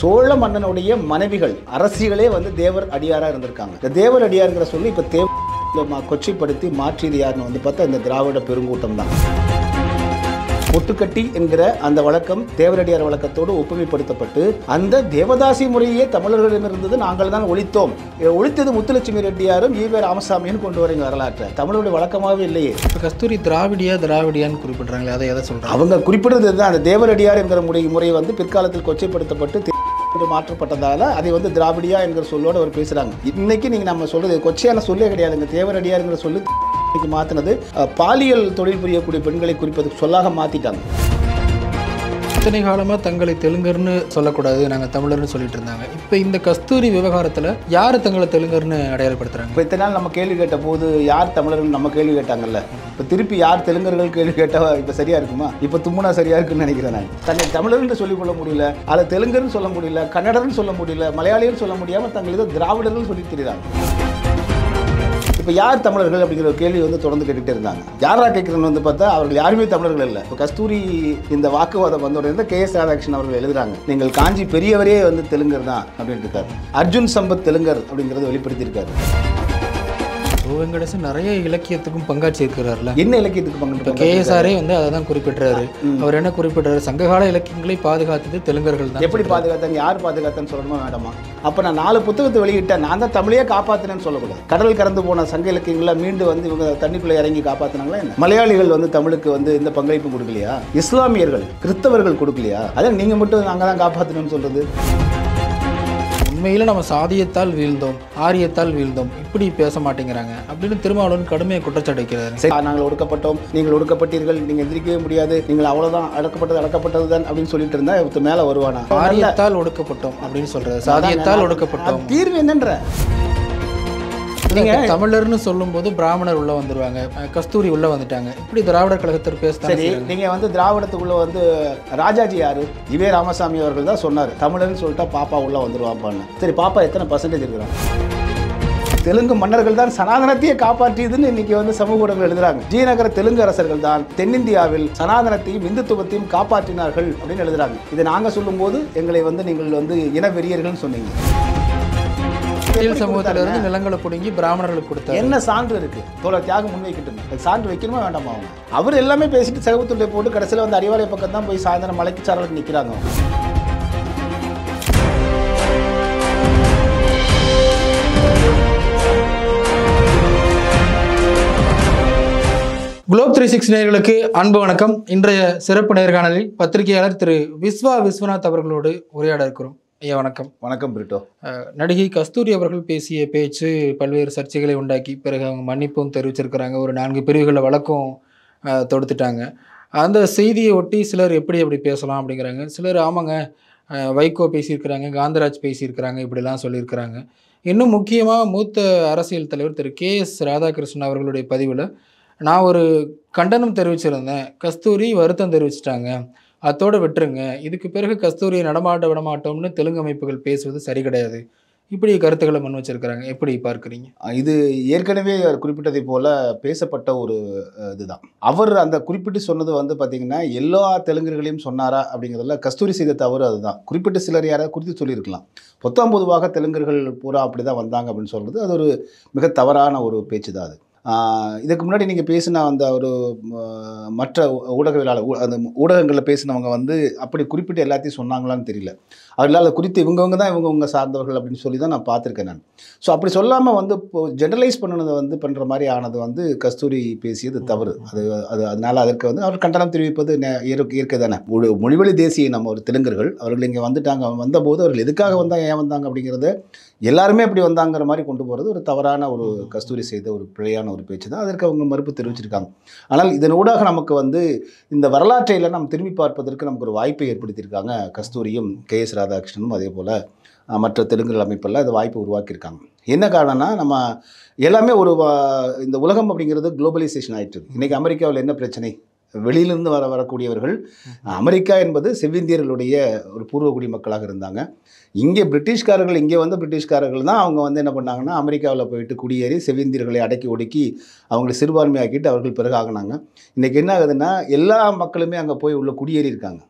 சோழ மன்னனுடைய மனைவிகள் அரசிகளே வந்து தேவர் அடியாராக இருந்திருக்காங்க இந்த தேவர் அடியாருங்கிற சொல்லி இப்போ தேவ கொச்சைப்படுத்தி மாற்றியது யாருன்னு வந்து பார்த்தா இந்த திராவிட பெருங்கூட்டம் தான் பொட்டுக்கட்டி என்கிற அந்த வழக்கம் தேவரடியார் வழக்கத்தோடு ஒப்புமைப்படுத்தப்பட்டு அந்த தேவதாசி முறையே தமிழர்களிடம் இருந்தது நாங்கள் தான் ஒழித்தோம் ஒழித்தது முத்துலட்சுமி ரெட்டியாரும் ஈவே ராமசாமியும் கொண்டு வரீங்க வரலாற்றை தமிழருடைய வழக்கமாகவே இல்லையே இப்போ கஸ்தூரி திராவிடியா திராவிடியான்னு குறிப்பிடுறாங்களே அதை எதை சொல்கிறாங்க அவங்க குறிப்பிடுறது தான் அந்த தேவரடியார் என்கிற முறை முறை வந்து பிற்காலத்தில் கொச்சைப்படுத்தப்பட்டு இது மாற்றப்பட்டதால் அதை வந்து திராவிடியா என்கிற சொல்லோடு அவர் பேசுகிறாங்க இன்னைக்கு நீங்கள் நம்ம சொல்கிறது கொச்சையான சொல்லே கிடையாதுங்க தேவரடியாருங்கிற சொல்லு மாற்றினது பாலியல் தொழில் புரியக்கூடிய பெண்களை குறிப்பதற்கு சொல்லாக மாற்றிட்டாங்க இத்தனை காலமாக தங்களை தெலுங்கர்னு சொல்லக்கூடாது நாங்கள் தமிழர்னு சொல்லிட்டு இருந்தாங்க இப்போ இந்த கஸ்தூரி விவகாரத்தில் யார் தங்களை தெலுங்கர்னு அடையாளப்படுத்துகிறாங்க இப்போ இத்தனை நாள் நம்ம கேள்வி கேட்ட போது யார் தமிழர்கள் நம்ம கேள்வி கேட்டாங்கல்ல இப்போ திருப்பி யார் தெலுங்கர்கள் கேள்வி கேட்டால் இப்போ சரியாக இருக்குமா இப்போ தும்முனா சரியாக இருக்குன்னு நினைக்கிறேன் நான் தன்னை தமிழர்னு சொல்லிக்கொள்ள முடியல அதை தெலுங்கர்னு சொல்ல முடியல கன்னடர்னு சொல்ல முடியல மலையாளியும் சொல்ல முடியாமல் தங்களை திராவிடர்னு சொல்லி தெரியுறாங்க இப்போ யார் தமிழர்கள் அப்படிங்கிற ஒரு கேள்வி வந்து தொடர்ந்து கேட்டுகிட்டே இருந்தாங்க யாரா கேட்குறன்னு வந்து பார்த்தா அவர்கள் யாருமே தமிழர்கள் இல்லை இப்போ கஸ்தூரி இந்த வாக்குவாதம் வந்த உடனே கே எஸ் ராதாகிருஷ்ணன் அவர்கள் எழுதுறாங்க நீங்கள் காஞ்சி பெரியவரே வந்து தெலுங்கர் தான் அப்படின்ட்டு இருக்காரு அர்ஜுன் சம்பத் தெலுங்கர் அப்படிங்கிறத வெளிப்படுத்தியிருக்காரு ஓ வெங்கடேசன் நிறைய இலக்கியத்துக்கும் பங்காற்றியிருக்கிறார்ல என்ன இலக்கியத்துக்கு பங்கு கேஎஸ்ஆரே வந்து அதை தான் குறிப்பிட்றாரு அவர் என்ன குறிப்பிட்டாரு சங்ககால இலக்கியங்களை பாதுகாத்தது தெலுங்கர்கள் தான் எப்படி பாதுகாத்தாங்க யார் பாதுகாத்தான்னு சொல்லணுமா மேடமா அப்போ நான் நாலு புத்தகத்தை வெளியிட்டேன் நான் தான் தமிழையே காப்பாற்றினேன்னு சொல்லக்கூடாது கடல் கறந்து போன சங்க இலக்கியங்களை மீண்டு வந்து இவங்க தண்ணிக்குள்ளே இறங்கி காப்பாற்றினாங்களா என்ன மலையாளிகள் வந்து தமிழுக்கு வந்து இந்த பங்களிப்பு கொடுக்கலையா இஸ்லாமியர்கள் கிறிஸ்தவர்கள் கொடுக்கலையா அதான் நீங்கள் மட்டும் நாங்கள் தான் காப்பாற்றணும்னு சொல்கிறது உண்மையில் நம்ம சாதியத்தால் வீழ்ந்தோம் ஆரியத்தால் வீழ்ந்தோம் இப்படி பேச மாட்டேங்கிறாங்க அப்படின்னு திருமாவளவன் கடுமையை குற்றச்சாட்டு வைக்கிறார் சரி நாங்கள் ஒடுக்கப்பட்டோம் நீங்கள் ஒடுக்கப்பட்டீர்கள் நீங்கள் எந்திரிக்கவே முடியாது நீங்கள் அவ்வளோதான் அடக்கப்பட்டது அடக்கப்பட்டது தான் அப்படின்னு சொல்லிட்டு இருந்தா இவத்து மேலே வருவானா ஆரியத்தால் ஒடுக்கப்பட்டோம் அப்படின்னு சொல்றாரு சாதியத்தால் ஒடுக்கப்பட்டோம் தீர்வு என்னன்ற நீங்கள் தமிழர்னு சொல்லும்போது பிராமணர் உள்ள வந்துருவாங்க கஸ்தூரி உள்ள வந்துட்டாங்க இப்படி திராவிடர் கழகத்தில் பேச நீங்க வந்து திராவிடத்துக்குள்ள வந்து ராஜாஜி யாரு இவே ராமசாமி அவர்கள் தான் சொன்னார் தமிழர்னு சொல்லிட்டா பாப்பா உள்ள வந்துருவாப்பான்னு சரி பாப்பா எத்தனை பர்சன்டேஜ் இருக்கிறாங்க தெலுங்கு மன்னர்கள் தான் சனாதனத்தையே காப்பாற்றியதுன்னு இன்னைக்கு வந்து சமூக ஊடகங்கள் எழுதுறாங்க ஜீநகர தெலுங்கு அரசர்கள் தான் தென்னிந்தியாவில் சனாதனத்தையும் இந்துத்துவத்தையும் காப்பாற்றினார்கள் அப்படின்னு எழுதுறாங்க இதை நாங்கள் சொல்லும்போது எங்களை வந்து நீங்கள் வந்து இன இனவெறியர்கள்னு சொன்னீங்க கீழ் சமூகத்தில் இருந்து நிலங்களை பிடுங்கி பிராமணர்களுக்கு கொடுத்தா என்ன சான்று இருக்கு இவ்வளோ தியாகம் முன்வைக்கிட்டு சான்று வைக்கணுமா வேண்டாமா அவங்க அவர் எல்லாமே பேசிட்டு செகத்துள்ளே போட்டு கடைசியில் வந்து அறிவாலய பக்கம் தான் போய் சாயந்தரம் மலைக்கு சாரலுக்கு நிற்கிறாங்க குளோப் த்ரீ சிக்ஸ் நேர்களுக்கு அன்பு வணக்கம் இன்றைய சிறப்பு நேர்காணலில் பத்திரிகையாளர் திரு விஸ்வா விஸ்வநாத் அவர்களோடு உரையாட இருக்கிறோம் ஐயா வணக்கம் வணக்கம் பிரிட்டோ நடிகை கஸ்தூரி அவர்கள் பேசிய பேச்சு பல்வேறு சர்ச்சைகளை உண்டாக்கி பிறகு அவங்க மன்னிப்பும் தெரிவிச்சிருக்கிறாங்க ஒரு நான்கு பிரிவுகளில் வழக்கம் தொடுத்துட்டாங்க அந்த செய்தியை ஒட்டி சிலர் எப்படி அப்படி பேசலாம் அப்படிங்கிறாங்க சிலர் ஆமாங்க வைகோ பேசியிருக்கிறாங்க காந்தராஜ் பேசியிருக்கிறாங்க இப்படிலாம் சொல்லியிருக்கிறாங்க இன்னும் முக்கியமாக மூத்த அரசியல் தலைவர் திரு கே எஸ் ராதாகிருஷ்ணன் அவர்களுடைய பதிவில் நான் ஒரு கண்டனம் தெரிவிச்சிருந்தேன் கஸ்தூரி வருத்தம் தெரிவிச்சிட்டாங்க அத்தோடு விட்டுருங்க இதுக்கு பிறகு கஸ்தூரியை நடமாட்ட விடமாட்டோம்னு தெலுங்கு அமைப்புகள் பேசுவது சரி கிடையாது இப்படி கருத்துக்களை முன் வச்சுருக்கிறாங்க எப்படி பார்க்குறீங்க இது ஏற்கனவே அவர் குறிப்பிட்டதை போல் பேசப்பட்ட ஒரு இதுதான் அவர் அந்த குறிப்பிட்டு சொன்னது வந்து பார்த்தீங்கன்னா எல்லா தெலுங்குகளையும் சொன்னாரா அப்படிங்கிறதுல கஸ்தூரி செய்த தவறு அதுதான் குறிப்பிட்ட சிலர் யாராவது குறித்து சொல்லியிருக்கலாம் பொத்தாம் பொதுவாக தெலுங்குகள் பூரா அப்படி தான் வந்தாங்க அப்படின்னு சொல்கிறது அது ஒரு மிக தவறான ஒரு பேச்சு தான் அது இதுக்கு முன்னாடி நீங்கள் பேசின அந்த ஒரு மற்ற ஊடகவியலாளர் அந்த ஊடகங்களில் பேசினவங்க வந்து அப்படி குறிப்பிட்டு எல்லாத்தையும் சொன்னாங்களான்னு தெரியல அவர்களால் குறித்து இவங்கவங்க தான் இவங்கவுங்க சார்ந்தவர்கள் அப்படின்னு சொல்லி தான் நான் பார்த்துருக்கேன் நான் ஸோ அப்படி சொல்லாமல் வந்து இப்போது ஜென்ரலைஸ் பண்ணதை வந்து பண்ணுற மாதிரி ஆனது வந்து கஸ்தூரி பேசியது தவறு அது அது அதனால் அதற்கு வந்து அவர் கண்டனம் தெரிவிப்பது இயற்கை தானே மொழிவழி தேசிய நம்ம ஒரு தெலுங்கர்கள் அவர்கள் இங்கே வந்துட்டாங்க வந்தபோது அவர்கள் எதுக்காக வந்தாங்க ஏன் வந்தாங்க அப்படிங்கிறத எல்லாருமே இப்படி வந்தாங்கிற மாதிரி கொண்டு போகிறது ஒரு தவறான ஒரு கஸ்தூரி செய்த ஒரு பிழையான ஒரு பேச்சு தான் அதற்கு அவங்க மறுப்பு தெரிவிச்சிருக்காங்க ஆனால் இதன் ஊடாக நமக்கு வந்து இந்த வரலாற்றையில் நம்ம திரும்பி பார்ப்பதற்கு நமக்கு ஒரு வாய்ப்பை ஏற்படுத்தியிருக்காங்க கஸ்தூரியும் கே எஸ் ராதாகிருஷ்ணனும் அதே போல் மற்ற தெலுங்குகள் அமைப்பெல்லாம் இந்த வாய்ப்பு உருவாக்கியிருக்காங்க என்ன காரணம்னா நம்ம எல்லாமே ஒரு இந்த உலகம் அப்படிங்கிறது குளோபலைசேஷன் ஆகிட்டு இன்றைக்கி அமெரிக்காவில் என்ன பிரச்சனை வெளியிலிருந்து வர வரக்கூடியவர்கள் அமெரிக்கா என்பது செவ்விந்தியர்களுடைய ஒரு பூர்வகுடி மக்களாக இருந்தாங்க இங்கே பிரிட்டிஷ்காரர்கள் இங்கே வந்து பிரிட்டிஷ்காரர்கள் தான் அவங்க வந்து என்ன பண்ணாங்கன்னா அமெரிக்காவில் போயிட்டு குடியேறி செவ்விந்தியர்களை அடக்கி ஒடுக்கி அவங்களை சிறுபான்மையாக்கிட்டு அவர்கள் பிறகு ஆகினாங்க இன்றைக்கி என்ன ஆகுதுன்னா எல்லா மக்களுமே அங்கே போய் உள்ள குடியேறி இருக்காங்க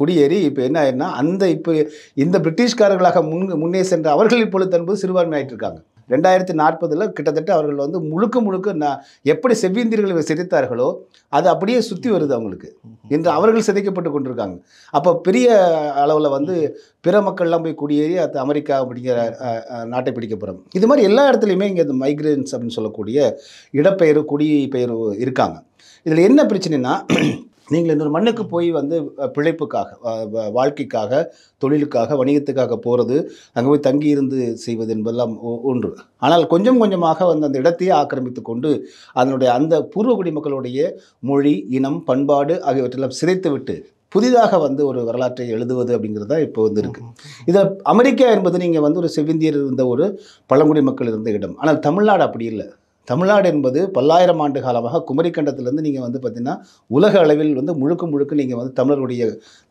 குடியேறி இப்போ என்ன ஆயிருன்னா அந்த இப்போ இந்த பிரிட்டிஷ்காரர்களாக முன் முன்னே சென்ற அவர்கள் இப்பொழுது தன்போது சிறுபான்மை இருக்காங்க ரெண்டாயிரத்தி நாற்பதில் கிட்டத்தட்ட அவர்கள் வந்து முழுக்க முழுக்க நான் எப்படி செவ்விந்தியர்கள் சிதைத்தார்களோ அது அப்படியே சுற்றி வருது அவங்களுக்கு இன்று அவர்கள் சிதைக்கப்பட்டு கொண்டிருக்காங்க அப்போ பெரிய அளவில் வந்து பிற மக்கள்லாம் போய் குடியேறி அது அமெரிக்கா அப்படிங்கிற நாட்டை பிடிக்க போகிறோம் இது மாதிரி எல்லா இடத்துலையுமே இங்கே இந்த மைக்ரேன்ஸ் அப்படின்னு சொல்லக்கூடிய இடப்பெயர் குடிபெயர்வு இருக்காங்க இதில் என்ன பிரச்சனைனா நீங்கள் இன்னொரு மண்ணுக்கு போய் வந்து பிழைப்புக்காக வாழ்க்கைக்காக தொழிலுக்காக வணிகத்துக்காக போகிறது அங்கே போய் தங்கி இருந்து செய்வது என்பதெல்லாம் ஒன்று ஆனால் கொஞ்சம் கொஞ்சமாக வந்து அந்த இடத்தையே ஆக்கிரமித்து கொண்டு அதனுடைய அந்த பூர்வ குடிமக்களுடைய மொழி இனம் பண்பாடு ஆகியவற்றெல்லாம் சிதைத்துவிட்டு புதிதாக வந்து ஒரு வரலாற்றை எழுதுவது அப்படிங்கிறது தான் இப்போ வந்து இருக்குது இதை அமெரிக்கா என்பது நீங்கள் வந்து ஒரு செவ்விந்தியர் இருந்த ஒரு பழங்குடி மக்கள் இருந்த இடம் ஆனால் தமிழ்நாடு அப்படி இல்லை தமிழ்நாடு என்பது பல்லாயிரம் ஆண்டு காலமாக குமரி கண்டத்திலேருந்து நீங்கள் வந்து பார்த்திங்கன்னா உலக அளவில் வந்து முழுக்க முழுக்க நீங்கள் வந்து தமிழருடைய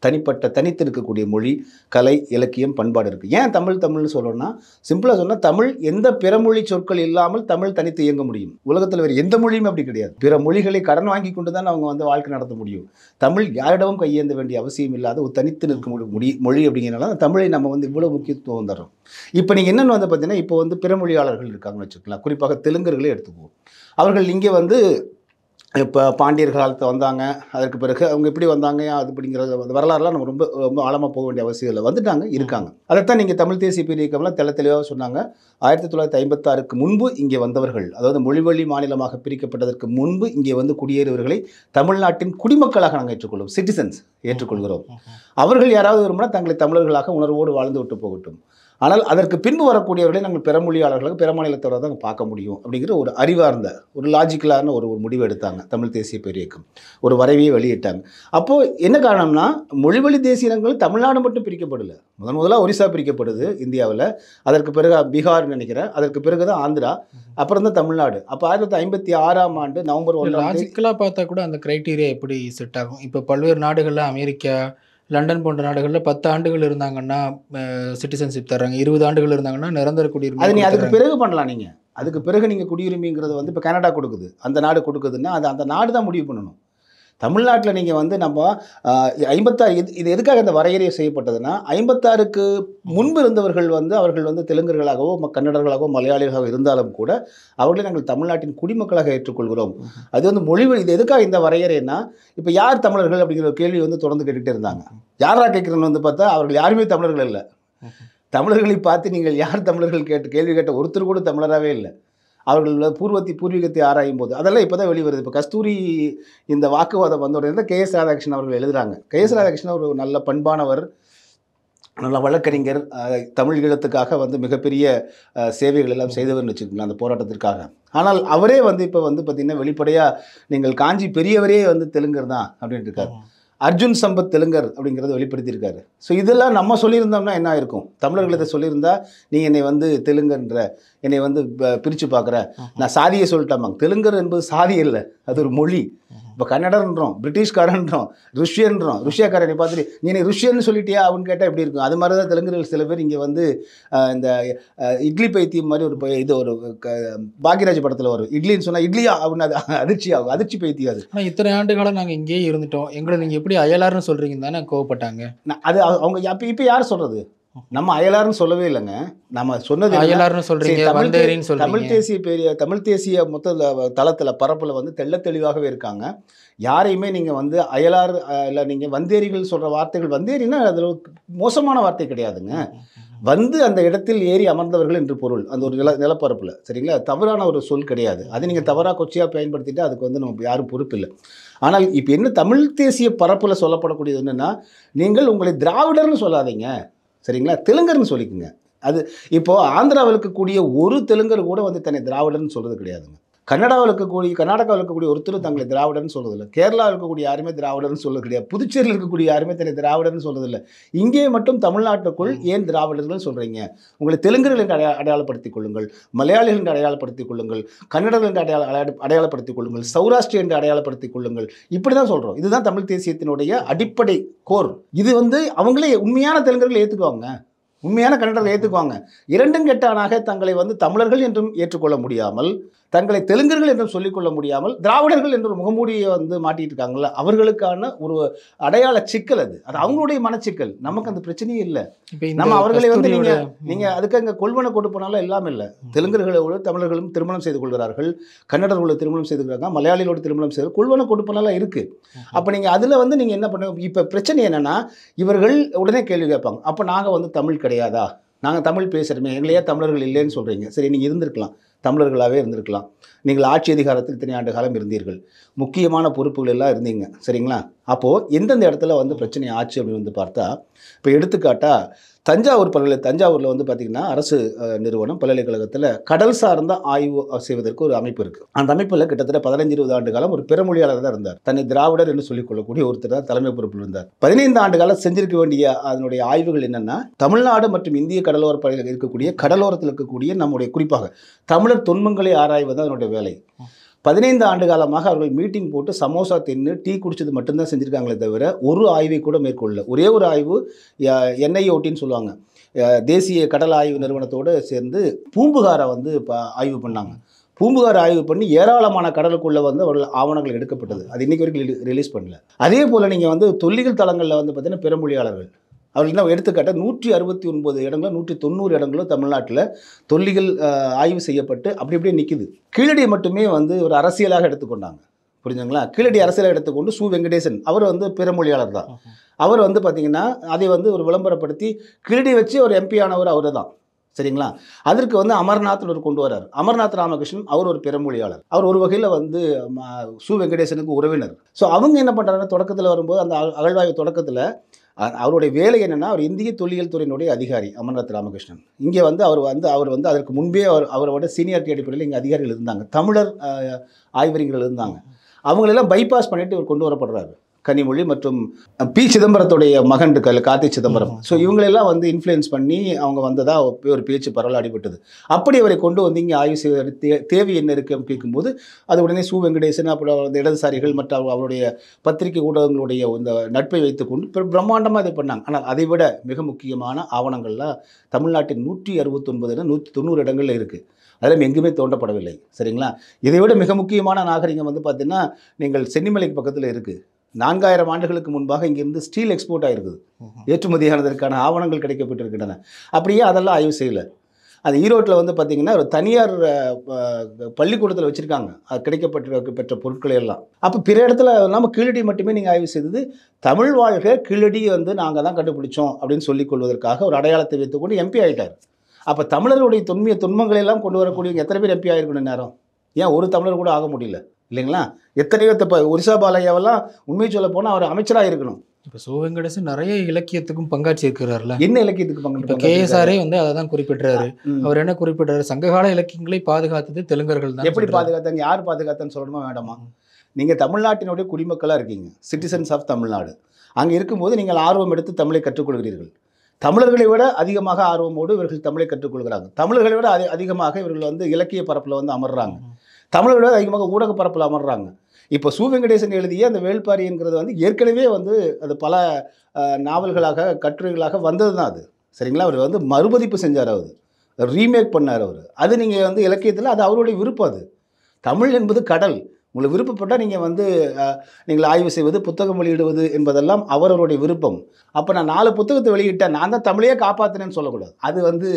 தனிப்பட்ட தனித்து இருக்கக்கூடிய மொழி கலை இலக்கியம் பண்பாடு இருக்குது ஏன் தமிழ் தமிழ்னு சொல்லணும்னா சிம்பிளாக சொன்னால் தமிழ் எந்த பிறமொழி சொற்கள் இல்லாமல் தமிழ் தனித்து இயங்க முடியும் உலகத்தில் வேறு எந்த மொழியும் அப்படி கிடையாது பிற மொழிகளை கடன் வாங்கி கொண்டு தான் அவங்க வந்து வாழ்க்கை நடத்த முடியும் தமிழ் யாரிடமும் கையேந்த வேண்டிய அவசியம் இல்லாத ஒரு தனித்து நிற்க முடியும் மொழி மொழி அப்படிங்கிறனால தமிழை நம்ம வந்து இவ்வளோ முக்கியத்துவம் தரோம் இப்போ நீங்கள் என்னென்னு வந்து பார்த்தீங்கன்னா இப்போ வந்து பிறமொழியாளர்கள் இருக்காங்கன்னு வச்சுக்கலாம் குறிப்பாக தெலுங்கர்களே எடுத்து எடுத்துக்குவோம் அவர்கள் இங்கே வந்து இப்போ பாண்டியர் காலத்தை வந்தாங்க அதற்கு பிறகு அவங்க எப்படி வந்தாங்க அது அப்படிங்கிறத அந்த வரலாறுலாம் நம்ம ரொம்ப ரொம்ப ஆழமாக போக வேண்டிய அவசியம் இல்லை வந்துட்டாங்க இருக்காங்க அதைத்தான் நீங்கள் தமிழ் தேசிய பிரிக்கம்லாம் தெல தெளிவாக சொன்னாங்க ஆயிரத்தி தொள்ளாயிரத்தி ஐம்பத்தாறுக்கு முன்பு இங்கே வந்தவர்கள் அதாவது மொழிவழி மாநிலமாக பிரிக்கப்பட்டதற்கு முன்பு இங்கே வந்து குடியேறியவர்களை தமிழ்நாட்டின் குடிமக்களாக நாங்கள் ஏற்றுக்கொள்வோம் சிட்டிசன்ஸ் ஏற்றுக்கொள்கிறோம் அவர்கள் யாராவது விரும்பினா தங்களை தமிழர்களாக உணர்வோடு வாழ்ந்து விட்டு போகட்டும் ஆனால் அதற்கு பின்பு வரக்கூடியவர்களை நாங்கள் பிறமொழியாளர்களுக்கு பிற மாநிலத்தோட தான் பார்க்க முடியும் அப்படிங்கிற ஒரு அறிவார்ந்த ஒரு லாஜிக்கலான ஒரு ஒரு முடிவு எடுத்தாங்க தமிழ் தேசிய பெரியக்கம் ஒரு வரைவையை வெளியிட்டாங்க அப்போது என்ன காரணம்னா மொழிவழி தேசிய இனங்கள் தமிழ்நாடு மட்டும் பிரிக்கப்படலை முதன் முதலாக ஒரிசா பிரிக்கப்படுது இந்தியாவில் அதற்கு பிறகு பீகார்னு நினைக்கிறேன் அதற்கு பிறகு தான் ஆந்திரா அப்புறம் தான் தமிழ்நாடு அப்போ ஆயிரத்தி தொள்ளாயிரத்தி ஐம்பத்தி ஆறாம் ஆண்டு நவம்பர் ஒன்று லாஜிக்கலாக பார்த்தா கூட அந்த க்ரைட்டீரியா எப்படி செட் ஆகும் இப்போ பல்வேறு நாடுகளில் அமெரிக்கா லண்டன் போன்ற நாடுகளில் பத்து ஆண்டுகள் இருந்தாங்கன்னா சிட்டிசன்ஷிப் தர்றாங்க இருபது ஆண்டுகள் இருந்தாங்கன்னா நிரந்தர குடியுரிமை அது நீ அதுக்கு பிறகு பண்ணலாம் நீங்கள் அதுக்கு பிறகு நீங்கள் குடியுரிமைங்கிறது வந்து இப்போ கனடா கொடுக்குது அந்த நாடு கொடுக்குதுன்னா அது அந்த நாடு தான் முடிவு பண்ணணும் தமிழ்நாட்டில் நீங்கள் வந்து நம்ம ஐம்பத்தாறு இது இது எதுக்காக இந்த வரையறை செய்யப்பட்டதுன்னா ஐம்பத்தாறுக்கு முன்பு இருந்தவர்கள் வந்து அவர்கள் வந்து தெலுங்கர்களாகவோ கன்னடர்களாகவோ மலையாளிகளாகவோ இருந்தாலும் கூட அவர்களை நாங்கள் தமிழ்நாட்டின் குடிமக்களாக ஏற்றுக்கொள்கிறோம் அது வந்து மொழி இது எதுக்காக இந்த வரையறைன்னா இப்போ யார் தமிழர்கள் அப்படிங்கிற கேள்வி வந்து தொடர்ந்து கேட்டுகிட்டே இருந்தாங்க யாரா கேட்குறேன்னு வந்து பார்த்தா அவர்கள் யாருமே தமிழர்கள் இல்லை தமிழர்களை பார்த்து நீங்கள் யார் தமிழர்கள் கேட்டு கேள்வி கேட்ட ஒருத்தர் கூட தமிழராகவே இல்லை அவர்களோட பூர்வத்தி பூர்வீகத்தை ஆராயும் போது அதெல்லாம் இப்போ தான் வெளிவருது இப்போ கஸ்தூரி இந்த வாக்குவாதம் வந்த உடனே கே எஸ் ராதாகிருஷ்ணன் அவர்கள் எழுதுகிறாங்க கே எஸ் ராதாகிருஷ்ணன் ஒரு நல்ல பண்பானவர் நல்ல வழக்கறிஞர் தமிழ் ஈழத்துக்காக வந்து மிகப்பெரிய சேவைகள் எல்லாம் செய்தவர்னு வச்சுக்கோங்களேன் அந்த போராட்டத்திற்காக ஆனால் அவரே வந்து இப்போ வந்து பார்த்திங்கன்னா வெளிப்படையாக நீங்கள் காஞ்சி பெரியவரே வந்து தெலுங்கர் தான் அப்படின்ட்டு இருக்காரு அர்ஜுன் சம்பத் தெலுங்கர் அப்படிங்கிறத வெளிப்படுத்தியிருக்காரு ஸோ இதெல்லாம் நம்ம சொல்லியிருந்தோம்னா என்ன இருக்கும் தமிழர்களிடத்தை சொல்லியிருந்தா நீ என்னை வந்து தெலுங்குன்ற என்னை வந்து பிரித்து பார்க்குற நான் சாதியை சொல்லிட்டாமாங்க தெலுங்கர் என்பது சாதி இல்லை அது ஒரு மொழி இப்போ கன்னடன்றோம் பிரிட்டிஷ்காரன்றோம் ருஷ்யன்றோம் ருஷ்யாக்காரனை பார்த்துட்டு நீ எனக்கு சொல்லிட்டியா அப்படின்னு கேட்டால் எப்படி இருக்கும் அது மாதிரி தான் தெலுங்குகள் சில பேர் இங்கே வந்து இந்த இட்லி பைத்தி மாதிரி ஒரு இது ஒரு பாக்யராஜ் படத்தில் வரும் இட்லின்னு சொன்னால் இட்லியா அப்படின்னு அது அதிர்ச்சி ஆகும் அதிர்ச்சி பைத்தி அது ஆனால் இத்தனை ஆண்டு காலம் நாங்கள் இங்கேயே இருந்துட்டோம் எங்களை நீங்கள் எப்படி அயலாருன்னு சொல்கிறீங்க தானே கோவப்பட்டாங்க அது அவங்க அப்போ இப்போ யார் சொல்கிறது நம்ம அயலார்னு சொல்லவே இல்லைங்க நம்ம சொன்னது அயலார்னு சொல்றீங்க தமிழ் தமிழ் தேசிய பெரிய தமிழ் தேசிய மொத்த தளத்தில் பரப்பில் வந்து தெள்ள தெளிவாகவே இருக்காங்க யாரையுமே நீங்கள் வந்து அயலார் இல்லை நீங்கள் வந்தேரிகள் சொல்கிற வார்த்தைகள் வந்தேரின்னா அதில் மோசமான வார்த்தை கிடையாதுங்க வந்து அந்த இடத்தில் ஏறி அமர்ந்தவர்கள் என்று பொருள் அந்த ஒரு நில நிலப்பரப்பில் சரிங்களா தவறான ஒரு சொல் கிடையாது அதை நீங்கள் தவறாக கொச்சியாக பயன்படுத்திட்டு அதுக்கு வந்து நம்ம யாரும் பொறுப்பு இல்லை ஆனால் இப்போ என்ன தமிழ் தேசிய பரப்பில் சொல்லப்படக்கூடியது என்னென்னா நீங்கள் உங்களை திராவிடர்னு சொல்லாதீங்க சரிங்களா தெலுங்கர்னு சொல்லிக்குங்க அது இப்போது ஆந்திராவில் இருக்கக்கூடிய ஒரு தெலுங்கர் கூட வந்து தன்னை திராவிடர்னு சொல்கிறது கிடையாதுங்க கன்னடாவில் இருக்கக்கூடிய கர்நாடகாவில் இருக்கக்கூடிய ஒருத்தர் தங்களை திராவிடன்னு சொல்கிறதில்ல கேரளாவில் இருக்கக்கூடிய யாருமே திராவிடர்னு சொல்கிறது கிடையாது புதுச்சேரியில் இருக்கக்கூடிய யாருமே தன்னை திராவிடர்னு சொல்கிறதில்ல இங்கே மட்டும் தமிழ்நாட்டுக்குள் ஏன் திராவிடர்கள் சொல்கிறீங்க உங்களை தெலுங்குகள் என்று அடையா அடையாளப்படுத்திக் கொள்ளுங்கள் மலையாளிகள் என்று அடையாளப்படுத்திக் கொள்ளுங்கள் கன்னடர்கள் என்று அடையாள அடையாளப்படுத்திக் கொள்ளுங்கள் சௌராஷ்டிரி என்று அடையாளப்படுத்திக் கொள்ளுங்கள் இப்படி தான் சொல்கிறோம் இதுதான் தமிழ் தேசியத்தினுடைய அடிப்படை கோர் இது வந்து அவங்களே உண்மையான தெலுங்கர்கள் ஏற்றுக்குவாங்க உண்மையான கன்னடர்கள் ஏற்றுக்குவாங்க இரண்டும் கெட்டானாக தங்களை வந்து தமிழர்கள் என்றும் ஏற்றுக்கொள்ள முடியாமல் தங்களை தெலுங்கர்கள் என்று சொல்லிக்கொள்ள முடியாமல் திராவிடர்கள் என்ற முகமூடியை வந்து மாட்டிட்டு இருக்காங்கல்ல அவர்களுக்கான ஒரு அடையாள சிக்கல் அது அது அவங்களுடைய மனச்சிக்கல் நமக்கு அந்த பிரச்சனையே இல்லை நம்ம அவர்களை வந்து நீங்க நீங்க அதுக்கு அங்கே கொள்வனை போனாலும் எல்லாமே இல்லை தெலுங்கர்களோடு தமிழர்களும் திருமணம் செய்து கொள்கிறார்கள் கன்னடர்களோட திருமணம் செய்துக்கிறாங்க மலையாளிகளோட திருமணம் செய்து கொள்வனை போனாலும் இருக்கு அப்போ நீங்க அதுல வந்து நீங்க என்ன பண்ண இப்போ பிரச்சனை என்னன்னா இவர்கள் உடனே கேள்வி கேட்பாங்க அப்போ நாங்கள் வந்து தமிழ் கிடையாதா நாங்கள் தமிழ் பேசுகிறோமே எங்களையா தமிழர்கள் இல்லைன்னு சொல்கிறீங்க சரி நீங்கள் இருந்திருக்கலாம் தமிழர்களாகவே இருந்திருக்கலாம் நீங்கள் ஆட்சி அதிகாரத்தில் இத்தனை ஆண்டு காலம் இருந்தீர்கள் முக்கியமான பொறுப்புகள் எல்லாம் இருந்தீங்க சரிங்களா அப்போது எந்தெந்த இடத்துல வந்து பிரச்சனை ஆச்சு அப்படின்னு வந்து பார்த்தா இப்போ எடுத்துக்காட்டால் தஞ்சாவூர் பல்கலை தஞ்சாவூரில் வந்து பார்த்திங்கன்னா அரசு நிறுவனம் பல்கலைக்கழகத்தில் கடல் சார்ந்த ஆய்வு செய்வதற்கு ஒரு அமைப்பு இருக்குது அந்த அமைப்பில் கிட்டத்தட்ட பதினஞ்சு இருபது ஆண்டு காலம் ஒரு பெருமொழியாளர் தான் இருந்தார் தன்னை திராவிடர் என்று சொல்லிக்கொள்ளக்கூடிய ஒருத்தர் தான் தலைமை பொறுப்பில் இருந்தார் பதினைந்து ஆண்டு காலம் செஞ்சிருக்க வேண்டிய அதனுடைய ஆய்வுகள் என்னென்னா தமிழ்நாடு மற்றும் இந்திய கடலோர பகுதியில் இருக்கக்கூடிய கடலோரத்தில் இருக்கக்கூடிய நம்முடைய குறிப்பாக தமிழர் துன்பங்களை ஆராய்வது அதனுடைய வேலை பதினைந்து ஆண்டு காலமாக அவர்கள் மீட்டிங் போட்டு சமோசா தின்னு டீ குடிச்சது மட்டும்தான் செஞ்சுருக்காங்களே தவிர ஒரு ஆய்வை கூட மேற்கொள்ளல ஒரே ஒரு ஆய்வு என்ஐஓட்டின்னு சொல்லுவாங்க தேசிய கடல் ஆய்வு நிறுவனத்தோடு சேர்ந்து பூம்புகாரை வந்து ஆய்வு பண்ணாங்க பூம்புகார் ஆய்வு பண்ணி ஏராளமான கடலுக்குள்ளே வந்து அவர்கள் ஆவணங்கள் எடுக்கப்பட்டது அது இன்றைக்கி வரைக்கும் ரிலீஸ் பண்ணல அதே போல் நீங்கள் வந்து தொல்லிகள் தளங்களில் வந்து பார்த்திங்கன்னா பெருமொழியாளர்கள் அவர்கள் தான் எடுத்துக்காட்ட நூற்றி அறுபத்தி ஒன்பது இடங்களும் நூற்றி தொண்ணூறு இடங்களும் தமிழ்நாட்டில் தொல்லிகள் ஆய்வு செய்யப்பட்டு அப்படி அப்படியே நிற்கிது கீழடியை மட்டுமே வந்து ஒரு அரசியலாக எடுத்துக்கொண்டாங்க புரிஞ்சுங்களா கீழடி அரசியலாக எடுத்துக்கொண்டு சு வெங்கடேசன் அவர் வந்து பிறமொழியாளர் தான் அவர் வந்து பார்த்திங்கன்னா அதை வந்து ஒரு விளம்பரப்படுத்தி கீழடி வச்சு ஒரு எம்பி ஆனவர் அவர் தான் சரிங்களா அதற்கு வந்து அமர்நாத் ஒரு கொண்டு வரார் அமர்நாத் ராமகிருஷ்ணன் அவர் ஒரு பெருமொழியாளர் அவர் ஒரு வகையில் வந்து சு வெங்கடேசனுக்கு உறவினர் ஸோ அவங்க என்ன பண்ணுறாங்கன்னா தொடக்கத்தில் வரும்போது அந்த அகழ்வாய்வு தொடக்கத்தில் அவருடைய வேலை என்னென்னா அவர் இந்திய தொல்லியல் துறையினுடைய அதிகாரி அமர்நாத் ராமகிருஷ்ணன் இங்கே வந்து அவர் வந்து அவர் வந்து அதற்கு முன்பே அவர் அவரோட சீனியாரிட்டி அடிப்படையில் இங்கே அதிகாரிகள் இருந்தாங்க தமிழர் ஆய்வறிஞர்கள் இருந்தாங்க அவங்களெல்லாம் பைபாஸ் பண்ணிவிட்டு இவர் கொண்டு வரப்படுறாரு கனிமொழி மற்றும் பி சிதம்பரத்துடைய மகன் கார்த்தி சிதம்பரம் ஸோ இவங்களெல்லாம் வந்து இன்ஃப்ளூயன்ஸ் பண்ணி அவங்க வந்ததாக ஒரு பேச்சு பரவல் அடிபட்டது அப்படி அவரை கொண்டு வந்து இங்கே ஆய்வு செய்வது தேவை என்ன இருக்குது கேட்கும்போது அது உடனே சு வெங்கடேசன் அப்புறம் அந்த இடதுசாரிகள் மற்றும் அவருடைய பத்திரிகை ஊடகங்களுடைய இந்த நட்பை வைத்துக்கொண்டு பிரம்மாண்டமாக இதை பண்ணாங்க ஆனால் அதை விட மிக முக்கியமான ஆவணங்கள்லாம் தமிழ்நாட்டின் நூற்றி அறுபத்தொன்பதுல நூற்றி தொண்ணூறு இடங்களில் இருக்குது அதெல்லாம் எங்குமே தோண்டப்படவில்லை சரிங்களா இதை விட மிக முக்கியமான நாகரிகம் வந்து பார்த்திங்கன்னா நீங்கள் சென்னிமலைக்கு பக்கத்தில் இருக்குது நான்காயிரம் ஆண்டுகளுக்கு முன்பாக இங்கிருந்து ஸ்டீல் எக்ஸ்போர்ட் ஆகிருக்குது ஏற்றுமதியானதற்கான ஆவணங்கள் கிடைக்கப்பட்டிருக்கின்றன அப்படியே அதெல்லாம் ஆய்வு செய்யலை அது ஈரோட்டில் வந்து பார்த்திங்கன்னா ஒரு தனியார் பள்ளிக்கூடத்தில் வச்சுருக்காங்க அது கிடைக்கப்பட்டு பெற்ற பொருட்களை எல்லாம் அப்போ பிற இடத்துல இல்லாமல் கீழடி மட்டுமே நீங்கள் ஆய்வு செய்தது தமிழ் வாழ்க கீழடி வந்து நாங்கள் தான் கண்டுபிடிச்சோம் அப்படின்னு கொள்வதற்காக ஒரு அடையாளத்தை வைத்துக்கொண்டு எம்பி ஆகிட்டார் அப்போ தமிழருடைய தொன்மையை துன்பங்களை எல்லாம் கொண்டு வரக்கூடிய எத்தனை பேர் எம்பி ஆகிருக்கணும் நேரம் ஏன் ஒரு தமிழர் கூட ஆக முடியல இல்லைங்களா எத்தனையோ இப்போ ஒரிசா பாலையாவெல்லாம் உண்மை சொல்ல போனால் அவர் அமைச்சராக இருக்கணும் இப்போ சோ வெங்கடேசன் நிறைய இலக்கியத்துக்கும் பங்காற்றி இருக்கிறார்ல என்ன இலக்கியத்துக்கு பங்கு இப்போ கேஎஸ்ஆரே வந்து அதை தான் குறிப்பிடுறாரு அவர் என்ன குறிப்பிடுறாரு சங்ககால இலக்கியங்களை பாதுகாத்தது தெலுங்கர்கள் தான் எப்படி பாதுகாத்தாங்க யார் பாதுகாத்தான்னு சொல்லணுமா வேண்டாமா நீங்கள் தமிழ்நாட்டினுடைய குடிமக்களாக இருக்கீங்க சிட்டிசன்ஸ் ஆஃப் தமிழ்நாடு அங்கே இருக்கும்போது நீங்கள் ஆர்வம் எடுத்து தமிழை கற்றுக்கொள்கிறீர்கள் தமிழர்களை விட அதிகமாக ஆர்வமோடு இவர்கள் தமிழை கற்றுக்கொள்கிறாங்க தமிழர்களை விட அதிகமாக இவர்கள் வந்து இலக்கிய பரப்பில் வந்து அமர்றாங்க தமிழை விட அதிகமாக ஊடக பரப்பில் அமர்றாங்க இப்போ சு வெங்கடேசன் எழுதிய அந்த வேள்பாரிங்கிறது வந்து ஏற்கனவே வந்து அது பல நாவல்களாக கட்டுரைகளாக வந்தது தான் அது சரிங்களா அவர் வந்து மறுபதிப்பு செஞ்சார் அவர் ரீமேக் பண்ணார் அவர் அது நீங்கள் வந்து இலக்கியத்தில் அது அவருடைய விருப்பம் அது தமிழ் என்பது கடல் உங்களுக்கு விருப்பப்பட்டால் நீங்கள் வந்து நீங்கள் ஆய்வு செய்வது புத்தகம் வெளியிடுவது என்பதெல்லாம் அவரவருடைய விருப்பம் அப்போ நான் நாலு புத்தகத்தை வெளியிட்டேன் நான் தான் தமிழையே காப்பாற்றினேன்னு சொல்லக்கூடாது அது வந்து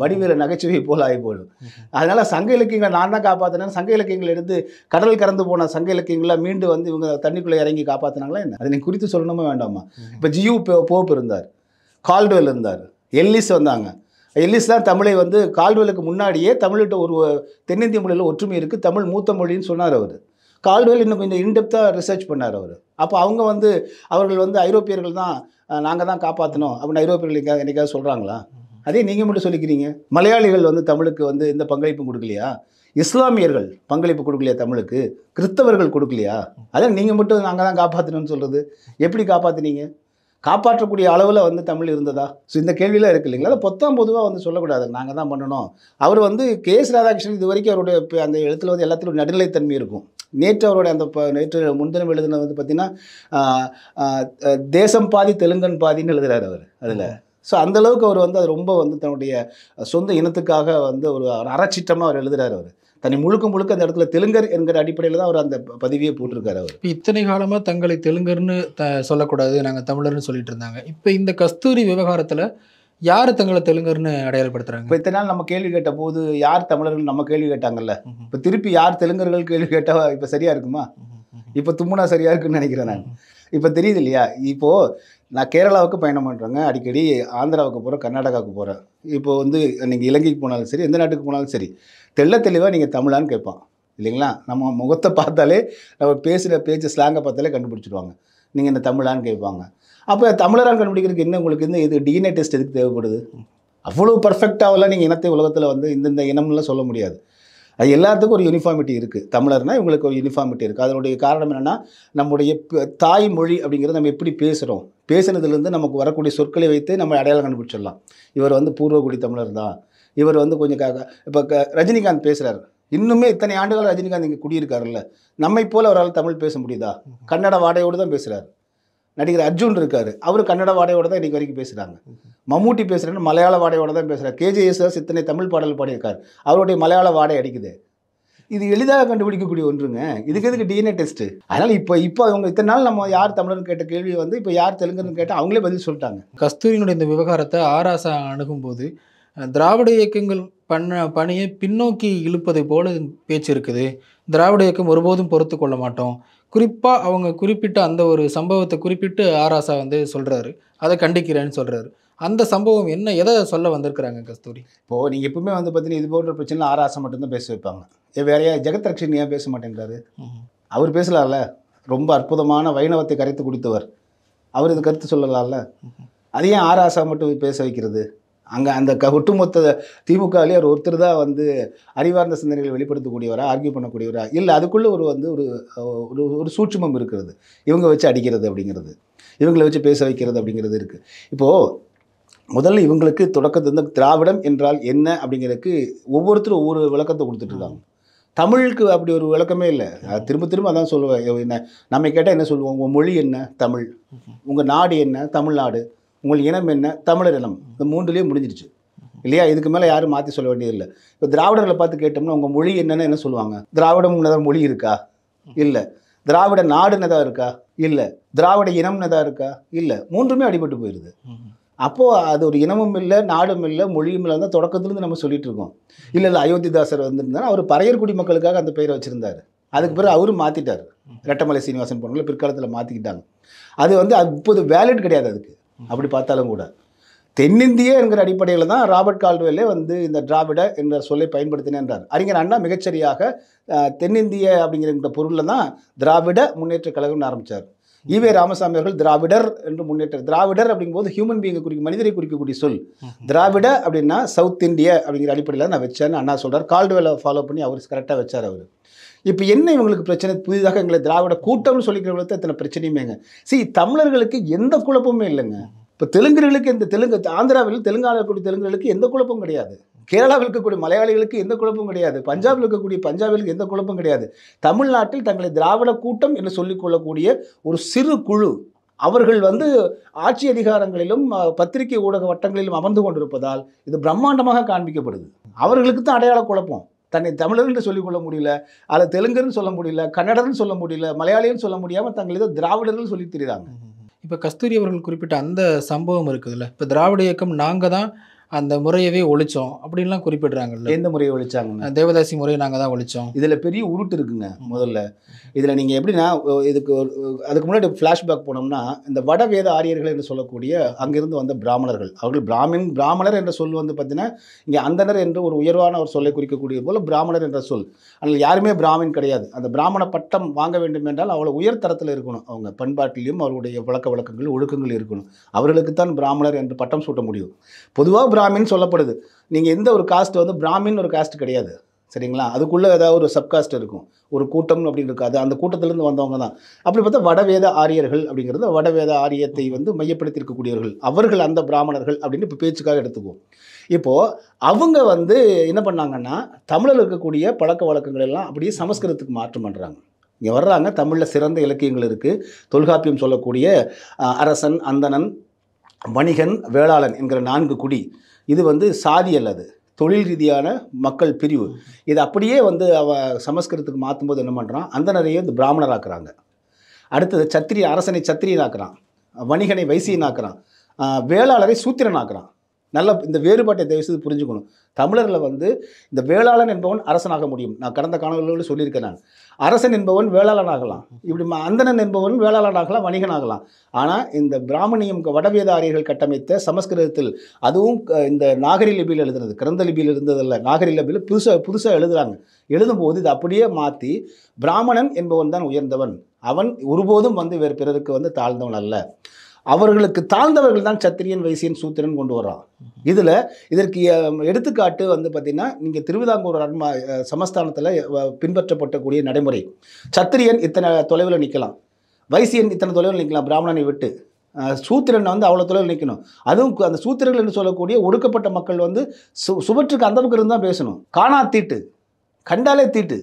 வடிவேல நகைச்சுவை போல் ஆகி போயிடும் அதனால் சங்க இலக்கியங்களை நான் தான் காப்பாற்றினேன் சங்க இலக்கியங்கள் எடுத்து கடல் கறந்து போன சங்க இலக்கியங்களை மீண்டும் வந்து இவங்க தண்ணிக்குள்ளே இறங்கி காப்பாற்றினாங்களா என்ன அதை நீங்கள் குறித்து சொல்லணுமே வேண்டாமா இப்போ ஜியூ போப் இருந்தார் கால்டுவெல் இருந்தார் எல்லிஸ் வந்தாங்க எல்லிஸ் தான் தமிழை வந்து கால்டுவெலுக்கு முன்னாடியே தமிழ்கிட்ட ஒரு தென்னிந்திய மொழியில் ஒற்றுமை இருக்குது தமிழ் மூத்த மொழின்னு சொன்னார் அவர் கால்டுவெல் இன்னும் கொஞ்சம் இன்டெப்த்தாக ரிசர்ச் பண்ணார் அவர் அப்போ அவங்க வந்து அவர்கள் வந்து ஐரோப்பியர்கள் தான் நாங்கள் தான் காப்பாற்றணும் அப்படின்னு ஐரோப்பியர்களுக்காக என்றைக்காவது சொல்கிறாங்களா அதே நீங்கள் மட்டும் சொல்லிக்கிறீங்க மலையாளிகள் வந்து தமிழுக்கு வந்து இந்த பங்களிப்பும் கொடுக்கலையா இஸ்லாமியர்கள் பங்களிப்பு கொடுக்கலையா தமிழுக்கு கிறிஸ்தவர்கள் கொடுக்கலையா அதான் நீங்கள் மட்டும் நாங்கள் தான் காப்பாற்றணும்னு சொல்கிறது எப்படி காப்பாற்றினீங்க காப்பாற்றக்கூடிய அளவில் வந்து தமிழ் இருந்ததா ஸோ இந்த கேள்வியில் இருக்கு இல்லைங்களா அதை பொத்தம் பொதுவாக வந்து சொல்லக்கூடாது நாங்கள் தான் பண்ணணும் அவர் வந்து கே எஸ் ராதாகிருஷ்ணன் இது வரைக்கும் அவருடைய அந்த எழுத்தில் வந்து எல்லாத்துலையும் நடுநிலைத்தன்மை இருக்கும் நேற்று அவருடைய அந்த நேற்று முன்தினம் எழுதுனது வந்து பார்த்தீங்கன்னா தேசம் பாதி தெலுங்கன் பாதின்னு எழுதுகிறார் அவர் அதில் ஸோ அந்தளவுக்கு அவர் வந்து அது ரொம்ப வந்து தன்னுடைய சொந்த இனத்துக்காக வந்து ஒரு அறச்சிட்டமாக அவர் எழுதுகிறார் அவர் தன்னை முழுக்க முழுக்க அந்த இடத்துல தெலுங்கர் என்கிற அடிப்படையில் தான் அவர் அந்த பதவியை போட்டிருக்காரு அவர் இப்போ இத்தனை காலமாக தங்களை தெலுங்கர்னு த சொல்லக்கூடாது நாங்கள் தமிழர்னு சொல்லிட்டு இருந்தாங்க இப்போ இந்த கஸ்தூரி விவகாரத்தில் யார் தங்களை தெலுங்கர்னு அடையாளப்படுத்துறாங்க இப்போ இத்தனை நாள் நம்ம கேள்வி கேட்ட போது யார் தமிழர்கள் நம்ம கேள்வி கேட்டாங்கல்ல இப்போ திருப்பி யார் தெலுங்கர்கள் கேள்வி கேட்டா இப்போ சரியா இருக்குமா இப்போ தும்முனா சரியா இருக்குன்னு நினைக்கிறேன் நான் இப்போ தெரியுது இல்லையா இப்போது நான் கேரளாவுக்கு பயணம் பண்ணுறேங்க அடிக்கடி ஆந்திராவுக்கு போகிறேன் கர்நாடகாவுக்கு போகிறேன் இப்போ வந்து நீங்கள் இலங்கைக்கு போனாலும் சரி எந்த நாட்டுக்கு போனாலும் சரி தெல்ல தெளிவாக நீங்கள் தமிழான்னு கேட்பான் இல்லைங்களா நம்ம முகத்தை பார்த்தாலே நம்ம பேசுகிற பேச்சு ஸ்லாங்கை பார்த்தாலே கண்டுபிடிச்சிடுவாங்க நீங்கள் இந்த தமிழான்னு கேட்பாங்க அப்போ தமிழரால் கண்டுபிடிக்கிறதுக்கு என்ன உங்களுக்கு இந்த இது டிஎன்ஏ டெஸ்ட் எதுக்கு தேவைப்படுது அவ்வளோ பர்ஃபெக்டாகலாம் நீங்கள் இனத்தை உலகத்தில் வந்து இந்தந்த இனம்லாம் சொல்ல முடியாது அது எல்லாத்துக்கும் ஒரு யூனிஃபார்மிட்டி இருக்குது தமிழர்னால் இவங்களுக்கு ஒரு யூனிஃபார்மிட்டி இருக்குது அதனுடைய காரணம் என்னென்னா நம்முடைய தாய்மொழி அப்படிங்கிறது நம்ம எப்படி பேசுகிறோம் பேசுனதுலேருந்து நமக்கு வரக்கூடிய சொற்களை வைத்து நம்ம அடையாளம் கண்டுபிடிச்சிடலாம் இவர் வந்து பூர்வகுடி தமிழர் தான் இவர் வந்து கொஞ்சம் க இப்போ க ரஜினிகாந்த் பேசுகிறார் இன்னுமே இத்தனை ஆண்டுகள் ரஜினிகாந்த் இங்கே குடியிருக்காருல்ல நம்மை போல் அவரால் தமிழ் பேச முடியுதா கன்னட வாடையோடு தான் பேசுகிறார் நடிகர் அர்ஜுன் இருக்கார் அவர் கன்னட வாடையோட தான் இன்றைக்கி வரைக்கும் பேசுகிறாங்க மம்மூட்டி பேசுகிறேன்னு மலையாள வாடையோட தான் பேசுகிறார் கேஜேஎஸ்ஆர் சித்தனை தமிழ் பாடல் பாடியிருக்கார் அவருடைய மலையாள வாடை அடிக்குது இது எளிதாக கண்டுபிடிக்கக்கூடிய ஒன்றுங்க இதுக்கு எதுக்கு டிஎன்ஏ டெஸ்ட்டு அதனால் இப்போ இப்போ அவங்க இத்தனை நாள் நம்ம யார் தமிழர்னு கேட்ட கேள்வி வந்து இப்போ யார் தெலுங்குன்னு கேட்டால் அவங்களே பதில் சொல்லிட்டாங்க கஸ்தூரியினுடைய இந்த விவகாரத்தை ஆராசா அணுகும்போது திராவிட இயக்கங்கள் பண்ண பணியை பின்னோக்கி இழுப்பதை போல பேச்சு இருக்குது திராவிட இயக்கம் ஒருபோதும் பொறுத்து கொள்ள மாட்டோம் குறிப்பாக அவங்க குறிப்பிட்ட அந்த ஒரு சம்பவத்தை குறிப்பிட்டு ஆராசா வந்து சொல்கிறாரு அதை கண்டிக்கிறேன்னு சொல்கிறாரு அந்த சம்பவம் என்ன எதை சொல்ல வந்திருக்கிறாங்க கஸ்தூரி இப்போது நீங்கள் எப்பவுமே வந்து பார்த்தீங்கன்னா இது போன்ற பிரச்சனை ஆராசம் மட்டும்தான் பேச வைப்பாங்க வேறையா ஜெகத் ரக்ஷன் ஏன் பேச மாட்டேங்கிறாரு அவர் பேசலாம்ல ரொம்ப அற்புதமான வைணவத்தை கரைத்து கொடுத்தவர் அவர் இது கருத்து சொல்லலாம்ல அது ஏன் ஆராசா மட்டும் பேச வைக்கிறது அங்கே அந்த க ஒட்டுமொத்த திமுகவிலே அவர் ஒருத்தர் தான் வந்து அறிவார்ந்த சிந்தனைகளை வெளிப்படுத்தக்கூடியவரா ஆர்கியூ பண்ணக்கூடியவரா இல்லை அதுக்குள்ளே ஒரு வந்து ஒரு ஒரு ஒரு சூட்சமம் இருக்கிறது இவங்க வச்சு அடிக்கிறது அப்படிங்கிறது இவங்களை வச்சு பேச வைக்கிறது அப்படிங்கிறது இருக்குது இப்போது முதல்ல இவங்களுக்கு தொடக்கத்து வந்து திராவிடம் என்றால் என்ன அப்படிங்கிறதுக்கு ஒவ்வொருத்தரும் ஒவ்வொரு விளக்கத்தை கொடுத்துட்ருக்காங்க தமிழுக்கு அப்படி ஒரு விளக்கமே இல்லை திரும்ப திரும்ப அதான் சொல்லுவேன் என்ன நம்ம கேட்டால் என்ன சொல்லுவோம் உங்கள் மொழி என்ன தமிழ் உங்கள் நாடு என்ன தமிழ்நாடு உங்கள் இனம் என்ன தமிழர் இனம் இந்த மூன்றுலேயே முடிஞ்சிருச்சு இல்லையா இதுக்கு மேலே யாரும் மாற்றி சொல்ல வேண்டியதில்லை இப்போ திராவிடர்களை பார்த்து கேட்டோம்னா உங்கள் மொழி என்னென்னு என்ன சொல்லுவாங்க திராவிடம் ஏதாவது மொழி இருக்கா இல்லை திராவிட நாடுன்னு எதாவது இருக்கா இல்லை திராவிட இனம்னு எதாவது இருக்கா இல்லை மூன்றுமே அடிபட்டு போயிடுது அப்போது அது ஒரு இனமும் இல்லை நாடும் இல்லை மொழியும் இல்லை தான் தொடக்கத்துலேருந்து நம்ம சொல்லிட்டு இருக்கோம் இல்லை இல்லை அயோத்திதாசர் வந்திருந்தார் அவர் பறையர்குடி மக்களுக்காக அந்த பெயரை வச்சுருந்தார் அதுக்கு பிறகு அவரும் மாற்றிட்டார் ரெட்டமலை சீனிவாசன் போனவங்கள பிற்காலத்தில் மாற்றிக்கிட்டாங்க அது வந்து அப்போது வேலிட் கிடையாது அதுக்கு அப்படி பார்த்தாலும் கூட தென்னிந்திய என்கிற அடிப்படையில் தான் ராபர்ட் கால்வெல்லே வந்து இந்த திராவிட என்ற சொல்லை என்றார் அறிஞர் அண்ணா மிகச்சரியாக தென்னிந்திய அப்படிங்கிற பொருளில் தான் திராவிட முன்னேற்ற கழகம்னு ஆரம்பித்தார் ஈவே ராமசாமி அவர்கள் திராவிடர் என்று முன்னேற்ற திராவிடர் அப்படிங்கும்போது ஹியூமன் பீயை குறிக்கும் மனிதரை குறிக்கக்கூடிய சொல் திராவிட அப்படின்னா சவுத் இந்தியா அப்படிங்கிற அடிப்படையில் நான் வச்சேன்னு அண்ணா சொல்கிறார் கால்டுவெலை ஃபாலோ பண்ணி அவர் கரெக்டாக வச்சார் அவர் இப்போ என்ன இவங்களுக்கு பிரச்சனை புதிதாக எங்களை திராவிட கூட்டம்னு சொல்லிக்கிறவங்களுக்கு எத்தனை பிரச்சனையுமேங்க சரி தமிழர்களுக்கு எந்த குழப்பமுமே இல்லைங்க இப்போ தெலுங்குகளுக்கு இந்த தெலுங்கு ஆந்திராவில் தெலுங்கானா இருக்கக்கூடிய தெலுங்குகளுக்கு எந்த குழப்பம் கிடையாது கேரளாவில் இருக்கக்கூடிய மலையாளிகளுக்கு எந்த குழப்பம் கிடையாது பஞ்சாபில் இருக்கக்கூடிய பஞ்சாபிகளுக்கு எந்த குழப்பம் கிடையாது தமிழ்நாட்டில் தங்களை திராவிட கூட்டம் என்று சொல்லிக்கொள்ளக்கூடிய ஒரு சிறு குழு அவர்கள் வந்து ஆட்சி அதிகாரங்களிலும் பத்திரிகை ஊடக வட்டங்களிலும் அமர்ந்து கொண்டிருப்பதால் இது பிரம்மாண்டமாக காண்பிக்கப்படுது அவர்களுக்கு தான் அடையாள குழப்பம் தன்னை தமிழர் என்று சொல்லிக்கொள்ள முடியல அல்ல தெலுங்குன்னு சொல்ல முடியல கன்னடன்னு சொல்ல முடியல மலையாளின்னு சொல்ல முடியாமல் தங்கள் இதை திராவிடர்கள் சொல்லி தெரியுறாங்க இப்போ கஸ்தூரி அவர்கள் குறிப்பிட்ட அந்த சம்பவம் இருக்குதுல்ல இப்போ திராவிட இயக்கம் நாங்கள் தான் அந்த முறையவே ஒழிச்சோம் அப்படின்லாம் குறிப்பிடுறாங்கல்ல எந்த முறையை ஒழிச்சாங்க தேவதாசி முறையை நாங்கள் தான் ஒழிச்சோம் இதில் பெரிய உருட்டு இருக்குங்க முதல்ல இதில் நீங்கள் எப்படின்னா இதுக்கு அதுக்கு முன்னாடி ஃப்ளாஷ்பேக் போனோம்னா இந்த வடவேத ஆரியர்கள் என்று சொல்லக்கூடிய அங்கிருந்து வந்த பிராமணர்கள் அவர்கள் பிராமின் பிராமணர் என்ற சொல் வந்து பார்த்தீங்கன்னா இங்கே அந்தனர் என்று ஒரு உயர்வான ஒரு சொல்லை குறிக்கக்கூடிய போல் பிராமணர் என்ற சொல் அதில் யாருமே பிராமின் கிடையாது அந்த பிராமண பட்டம் வாங்க வேண்டும் என்றால் அவ்வளோ உயர்தரத்தில் இருக்கணும் அவங்க பண்பாட்டிலையும் அவருடைய வழக்க வழக்கங்கள் ஒழுக்கங்கள் இருக்கணும் அவர்களுக்கு தான் பிராமணர் என்று பட்டம் சூட்ட முடியும் பொதுவாக பிராமின் சொல்லப்படுது நீங்கள் எந்த ஒரு காஸ்ட் வந்து பிராமின் ஒரு காஸ்ட் கிடையாது சரிங்களா அதுக்குள்ளே ஏதாவது ஒரு சப்காஸ்ட் இருக்கும் ஒரு கூட்டம் அப்படின்னு இருக்காது அந்த கூட்டத்திலேருந்து வந்தவங்க தான் அப்படி பார்த்தா வடவேத ஆரியர்கள் அப்படிங்கிறது வடவேத ஆரியத்தை வந்து மையப்படுத்தி இருக்கக்கூடியவர்கள் அவர்கள் அந்த பிராமணர்கள் அப்படின்னு இப்போ பேச்சுக்காக எடுத்துக்குவோம் இப்போது அவங்க வந்து என்ன பண்ணாங்கன்னா தமிழில் இருக்கக்கூடிய பழக்க வழக்கங்கள் எல்லாம் அப்படியே சமஸ்கிருதத்துக்கு மாற்றம் பண்ணுறாங்க இங்கே வர்றாங்க தமிழில் சிறந்த இலக்கியங்கள் இருக்குது தொல்காப்பியம் சொல்லக்கூடிய அரசன் அந்தணன் வணிகன் வேளாளன் என்கிற நான்கு குடி இது வந்து சாதி அல்லது தொழில் ரீதியான மக்கள் பிரிவு இது அப்படியே வந்து அவ சமஸ்கிருதத்துக்கு மாற்றும் போது என்ன பண்ணுறான் அந்த நிறைய வந்து பிராமணராக்குறாங்க அடுத்தது சத்திரி அரசனை சத்திரியனாக்குறான் வணிகனை வைசியனாக்குறான் வேளாளரை சூத்திரனாக்குறான் நல்ல இந்த வேறுபாட்டை தயவு செய்து புரிஞ்சுக்கணும் தமிழரில் வந்து இந்த வேளாளன் என்பவன் அரசனாக முடியும் நான் கடந்த காணொலியோடு சொல்லியிருக்கேன் நான் அரசன் என்பவன் வேளாளன் ஆகலாம் இப்படி அந்தணன் என்பவன் வேளாளன் ஆகலாம் வணிகன் ஆகலாம் ஆனால் இந்த பிராமணியம் வடவேதாரியர்கள் கட்டமைத்த சமஸ்கிருதத்தில் அதுவும் இந்த நாகரி லிபியில் எழுதுனது கிரந்த லிபியில் இருந்ததில்ல நாகரி லிபியில் புதுசாக புதுசாக எழுதுகிறாங்க எழுதும்போது இதை அப்படியே மாற்றி பிராமணன் என்பவன் தான் உயர்ந்தவன் அவன் ஒருபோதும் வந்து வேறு பிறருக்கு வந்து தாழ்ந்தவன் அல்ல அவர்களுக்கு தாழ்ந்தவர்கள் தான் சத்திரியன் வைசியன் சூத்திரன் கொண்டு வர்றான் இதில் இதற்கு எடுத்துக்காட்டு வந்து பார்த்திங்கன்னா நீங்கள் திருவிதாங்கூர் அர்மா சமஸ்தானத்தில் பின்பற்றப்பட்டக்கூடிய நடைமுறை சத்திரியன் இத்தனை தொலைவில் நிற்கலாம் வைசியன் இத்தனை தொலைவில் நிற்கலாம் பிராமணனை விட்டு சூத்திரன் வந்து அவ்வளோ தொலைவில் நிற்கணும் அதுவும் அந்த சூத்திரர்கள் என்று சொல்லக்கூடிய ஒடுக்கப்பட்ட மக்கள் வந்து சு சுவற்றுக்கு அந்த பக்கம் இருந்தால் பேசணும் காணா தீட்டு கண்டாலே தீட்டு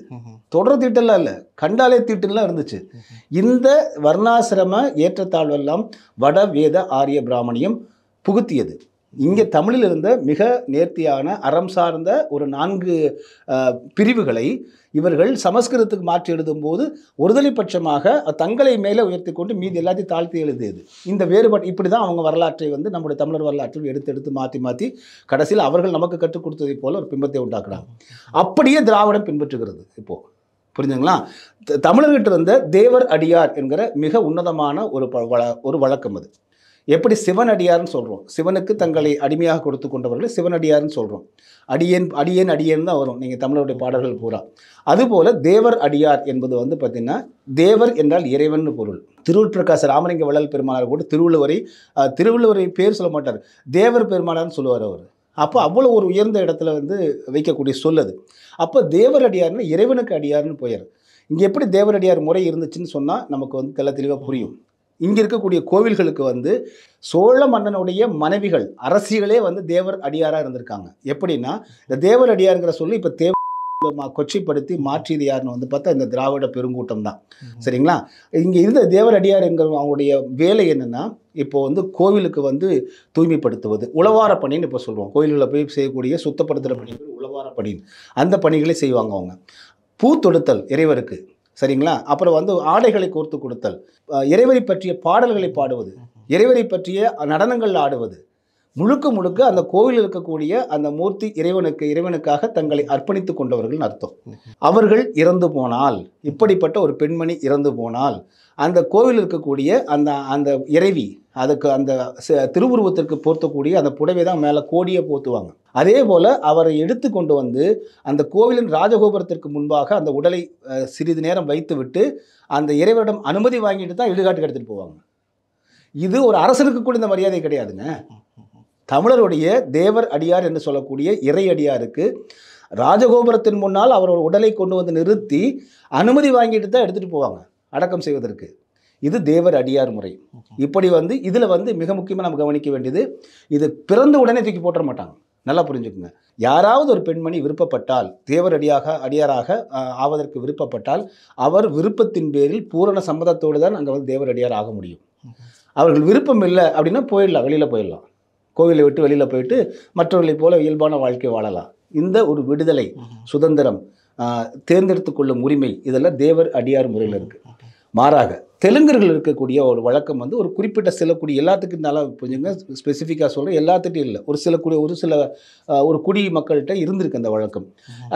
தொடர் தீட்டெல்லாம் இல்லை கண்டாலே தீட்டுலாம் இருந்துச்சு இந்த வர்ணாசிரம ஏற்றத்தாழ்வெல்லாம் வட வேத ஆரிய பிராமணியம் புகுத்தியது இங்கே தமிழில் இருந்த மிக நேர்த்தியான அறம் சார்ந்த ஒரு நான்கு பிரிவுகளை இவர்கள் சமஸ்கிருதத்துக்கு மாற்றி எழுதும்போது ஒருதலைப்பட்சமாக தங்களை மேலே உயர்த்தி கொண்டு மீதி எல்லாத்தையும் தாழ்த்தி எழுதியது இந்த வேறுபாடு இப்படி தான் அவங்க வரலாற்றை வந்து நம்முடைய தமிழர் வரலாற்றில் எடுத்து எடுத்து மாற்றி மாற்றி கடைசியில் அவர்கள் நமக்கு கற்றுக் கொடுத்ததை போல ஒரு பிம்பத்தை உண்டாக்குறாங்க அப்படியே திராவிடம் பின்பற்றுகிறது இப்போது புரிஞ்சுங்களா தமிழர்கிட்ட இருந்த தேவர் அடியார் என்கிற மிக உன்னதமான ஒரு ஒரு வழக்கம் அது எப்படி சிவன் அடியார்னு சொல்கிறோம் சிவனுக்கு தங்களை அடிமையாக கொடுத்து கொண்டவர்களை சிவன் அடியார்னு சொல்கிறோம் அடியேன் அடியேன் அடியன் தான் வரும் நீங்கள் தமிழருடைய பாடல்கள் பூரா அதுபோல் தேவர் அடியார் என்பது வந்து பார்த்திங்கன்னா தேவர் என்றால் இறைவன் பொருள் திருவுட்பிரகாச ராமலிங்க வள்ளல் பெருமானார் கூட திருவள்ளுவரை திருவள்ளுவரை பேர் சொல்ல மாட்டார் தேவர் பெருமானார்னு சொல்லுவார் அவர் அப்போ அவ்வளோ ஒரு உயர்ந்த இடத்துல வந்து வைக்கக்கூடிய சொல் அது அப்போ தேவர் அடியார்னு இறைவனுக்கு அடியார்னு போயிரு இங்கே எப்படி தேவரடியார் முறை இருந்துச்சுன்னு சொன்னால் நமக்கு வந்து தெல்ல தெளிவாக புரியும் இங்கே இருக்கக்கூடிய கோவில்களுக்கு வந்து சோழ மன்னனுடைய மனைவிகள் அரசிகளே வந்து தேவர் அடியாராக இருந்திருக்காங்க எப்படின்னா இந்த தேவர் அடியாருங்கிற சொல்லி இப்போ தேவ கொச்சிப்படுத்தி மாற்றியது யாருன்னு வந்து பார்த்தா இந்த திராவிட பெருங்கூட்டம் தான் சரிங்களா இங்கே இருந்த தேவரடியார் எங்கள் அவங்களுடைய வேலை என்னென்னா இப்போ வந்து கோவிலுக்கு வந்து தூய்மைப்படுத்துவது உழவார பணின்னு இப்போ சொல்லுவோம் கோயில்களில் போய் செய்யக்கூடிய சுத்தப்படுத்துகிற பணிகள் உழவார பணின்னு அந்த பணிகளை செய்வாங்க அவங்க பூ தொடுத்தல் இறைவருக்கு சரிங்களா அப்புறம் வந்து ஆடைகளை கோர்த்து கொடுத்தல் இறைவரை பற்றிய பாடல்களை பாடுவது இறைவரை பற்றிய நடனங்கள் ஆடுவது முழுக்க முழுக்க அந்த கோவில் இருக்கக்கூடிய அந்த மூர்த்தி இறைவனுக்கு இறைவனுக்காக தங்களை அர்ப்பணித்துக் கொண்டவர்கள் அர்த்தம் அவர்கள் இறந்து போனால் இப்படிப்பட்ட ஒரு பெண்மணி இறந்து போனால் அந்த கோவில் இருக்கக்கூடிய அந்த அந்த இறைவி அதுக்கு அந்த திருவுருவத்திற்கு போர்த்தக்கூடிய அந்த புடவை தான் மேலே கோடியை போத்துவாங்க அதே போல் அவரை எடுத்து கொண்டு வந்து அந்த கோவிலின் ராஜகோபுரத்திற்கு முன்பாக அந்த உடலை சிறிது நேரம் வைத்துவிட்டு அந்த இறைவரிடம் அனுமதி வாங்கிட்டு தான் இடுகாட்டுக்கு எடுத்துகிட்டு போவாங்க இது ஒரு அரசனுக்கு கூட இந்த மரியாதை கிடையாதுங்க தமிழருடைய தேவர் அடியார் என்று சொல்லக்கூடிய இறை அடியாருக்கு ராஜகோபுரத்தின் முன்னால் அவரோட உடலை கொண்டு வந்து நிறுத்தி அனுமதி வாங்கிட்டு தான் எடுத்துகிட்டு போவாங்க அடக்கம் செய்வதற்கு இது தேவர் அடியார் முறை இப்படி வந்து இதில் வந்து மிக முக்கியமாக நம்ம கவனிக்க வேண்டியது இது பிறந்த உடனே தூக்கி போட்டுற மாட்டாங்க நல்லா புரிஞ்சுக்குங்க யாராவது ஒரு பெண்மணி விருப்பப்பட்டால் தேவரடியாக அடியாராக ஆவதற்கு விருப்பப்பட்டால் அவர் விருப்பத்தின் பேரில் பூரண சம்மதத்தோடு தான் அங்கே வந்து தேவரடியார் ஆக முடியும் அவர்கள் விருப்பம் இல்லை அப்படின்னா போயிடலாம் வெளியில் போயிடலாம் கோவிலை விட்டு வெளியில் போயிட்டு மற்றவர்களைப் போல இயல்பான வாழ்க்கை வாழலாம் இந்த ஒரு விடுதலை சுதந்திரம் தேர்ந்தெடுத்து கொள்ளும் உரிமை இதெல்லாம் தேவர் அடியார் முறையில் இருக்குது மாறாக தெலுங்கர்கள் இருக்கக்கூடிய ஒரு வழக்கம் வந்து ஒரு குறிப்பிட்ட சில குடி எல்லாத்துக்கும் நல்லா கொஞ்சங்க ஸ்பெசிஃபிக்காக சொல்கிறேன் எல்லாத்துட்டும் இல்லை ஒரு சில குடி ஒரு சில ஒரு குடி மக்கள்கிட்ட இருந்திருக்கு அந்த வழக்கம்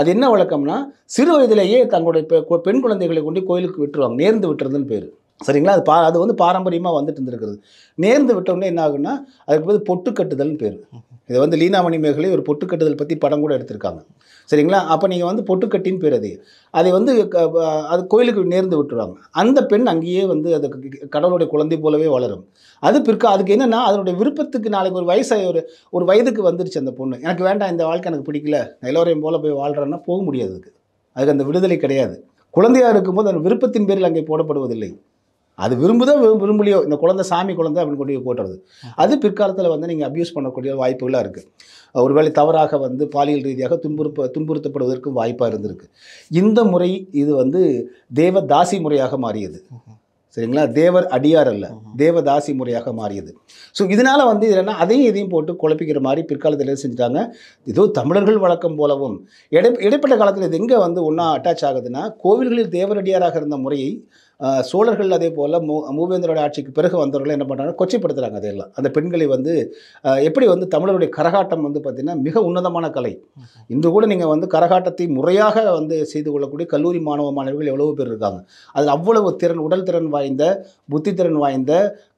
அது என்ன வழக்கம்னா சிறு வயதிலேயே தங்களுடைய பெண் குழந்தைகளை கொண்டு கோயிலுக்கு விட்டுருவாங்க நேர்ந்து விட்டுறதுன்னு பேர் சரிங்களா அது பா அது வந்து பாரம்பரியமாக வந்துட்டு இருந்திருக்கிறது நேர்ந்து விட்டோம்னா என்ன ஆகுன்னா அதுக்கு போது பொட்டுக்கட்டுதல்னு பேர் இதை வந்து லீனாமணி மேகலை ஒரு பொட்டுக்கட்டுதல் பற்றி படம் கூட எடுத்திருக்காங்க சரிங்களா அப்போ நீங்கள் வந்து பொட்டுக்கட்டின்னு பேர் அது அதை வந்து அது கோயிலுக்கு நேர்ந்து விட்டுருவாங்க அந்த பெண் அங்கேயே வந்து அது கடவுளுடைய குழந்தை போலவே வளரும் அது பிற்க அதுக்கு என்னென்னா அதனுடைய விருப்பத்துக்கு நாளைக்கு ஒரு வயசாக ஒரு ஒரு வயதுக்கு வந்துருச்சு அந்த பொண்ணு எனக்கு வேண்டாம் இந்த வாழ்க்கை எனக்கு பிடிக்கல எல்லோரையும் போல் போய் வாழ்கிறேன்னா போக முடியாது அதுக்கு அதுக்கு அந்த விடுதலை கிடையாது குழந்தையாக இருக்கும்போது அந்த விருப்பத்தின் பேரில் அங்கே போடப்படுவதில்லை அது விரும்புதோ விரும்பலையோ இந்த குழந்தை சாமி குழந்தை அப்படின்னு கொண்டு போய் போட்டுறது அது பிற்காலத்தில் வந்து நீங்கள் அப்யூஸ் பண்ணக்கூடிய வாய்ப்புகளாக இருக்குது ஒருவேளை தவறாக வந்து பாலியல் ரீதியாக துன்புறுப்ப துன்புறுத்தப்படுவதற்கும் வாய்ப்பாக இருந்திருக்கு இந்த முறை இது வந்து தேவ தாசி முறையாக மாறியது சரிங்களா தேவர் அடியார் அல்ல தேவதாசி முறையாக மாறியது ஸோ இதனால் வந்து இதெல்லாம் அதையும் இதையும் போட்டு குழப்பிக்கிற மாதிரி பிற்காலத்தில் செஞ்சுட்டாங்க ஏதோ தமிழர்கள் வழக்கம் போலவும் இடை இடைப்பட்ட காலத்தில் இது எங்கே வந்து ஒன்றா அட்டாச் ஆகுதுன்னா கோவில்களில் தேவரடியாராக இருந்த முறையை சோழர்கள் அதே போல் மூ மூவேந்தரோட ஆட்சிக்கு பிறகு வந்தவர்கள் என்ன பண்ணுறாங்க கொச்சைப்படுத்துகிறாங்க அதையெல்லாம் அந்த பெண்களை வந்து எப்படி வந்து தமிழருடைய கரகாட்டம் வந்து பார்த்திங்கன்னா மிக உன்னதமான கலை இன்று கூட நீங்கள் வந்து கரகாட்டத்தை முறையாக வந்து செய்து கொள்ளக்கூடிய கல்லூரி மாணவ மாணவிகள் எவ்வளோ பேர் இருக்காங்க அதில் அவ்வளவு திறன் உடல் திறன் வாய்ந்த புத்தி திறன் வாய்ந்த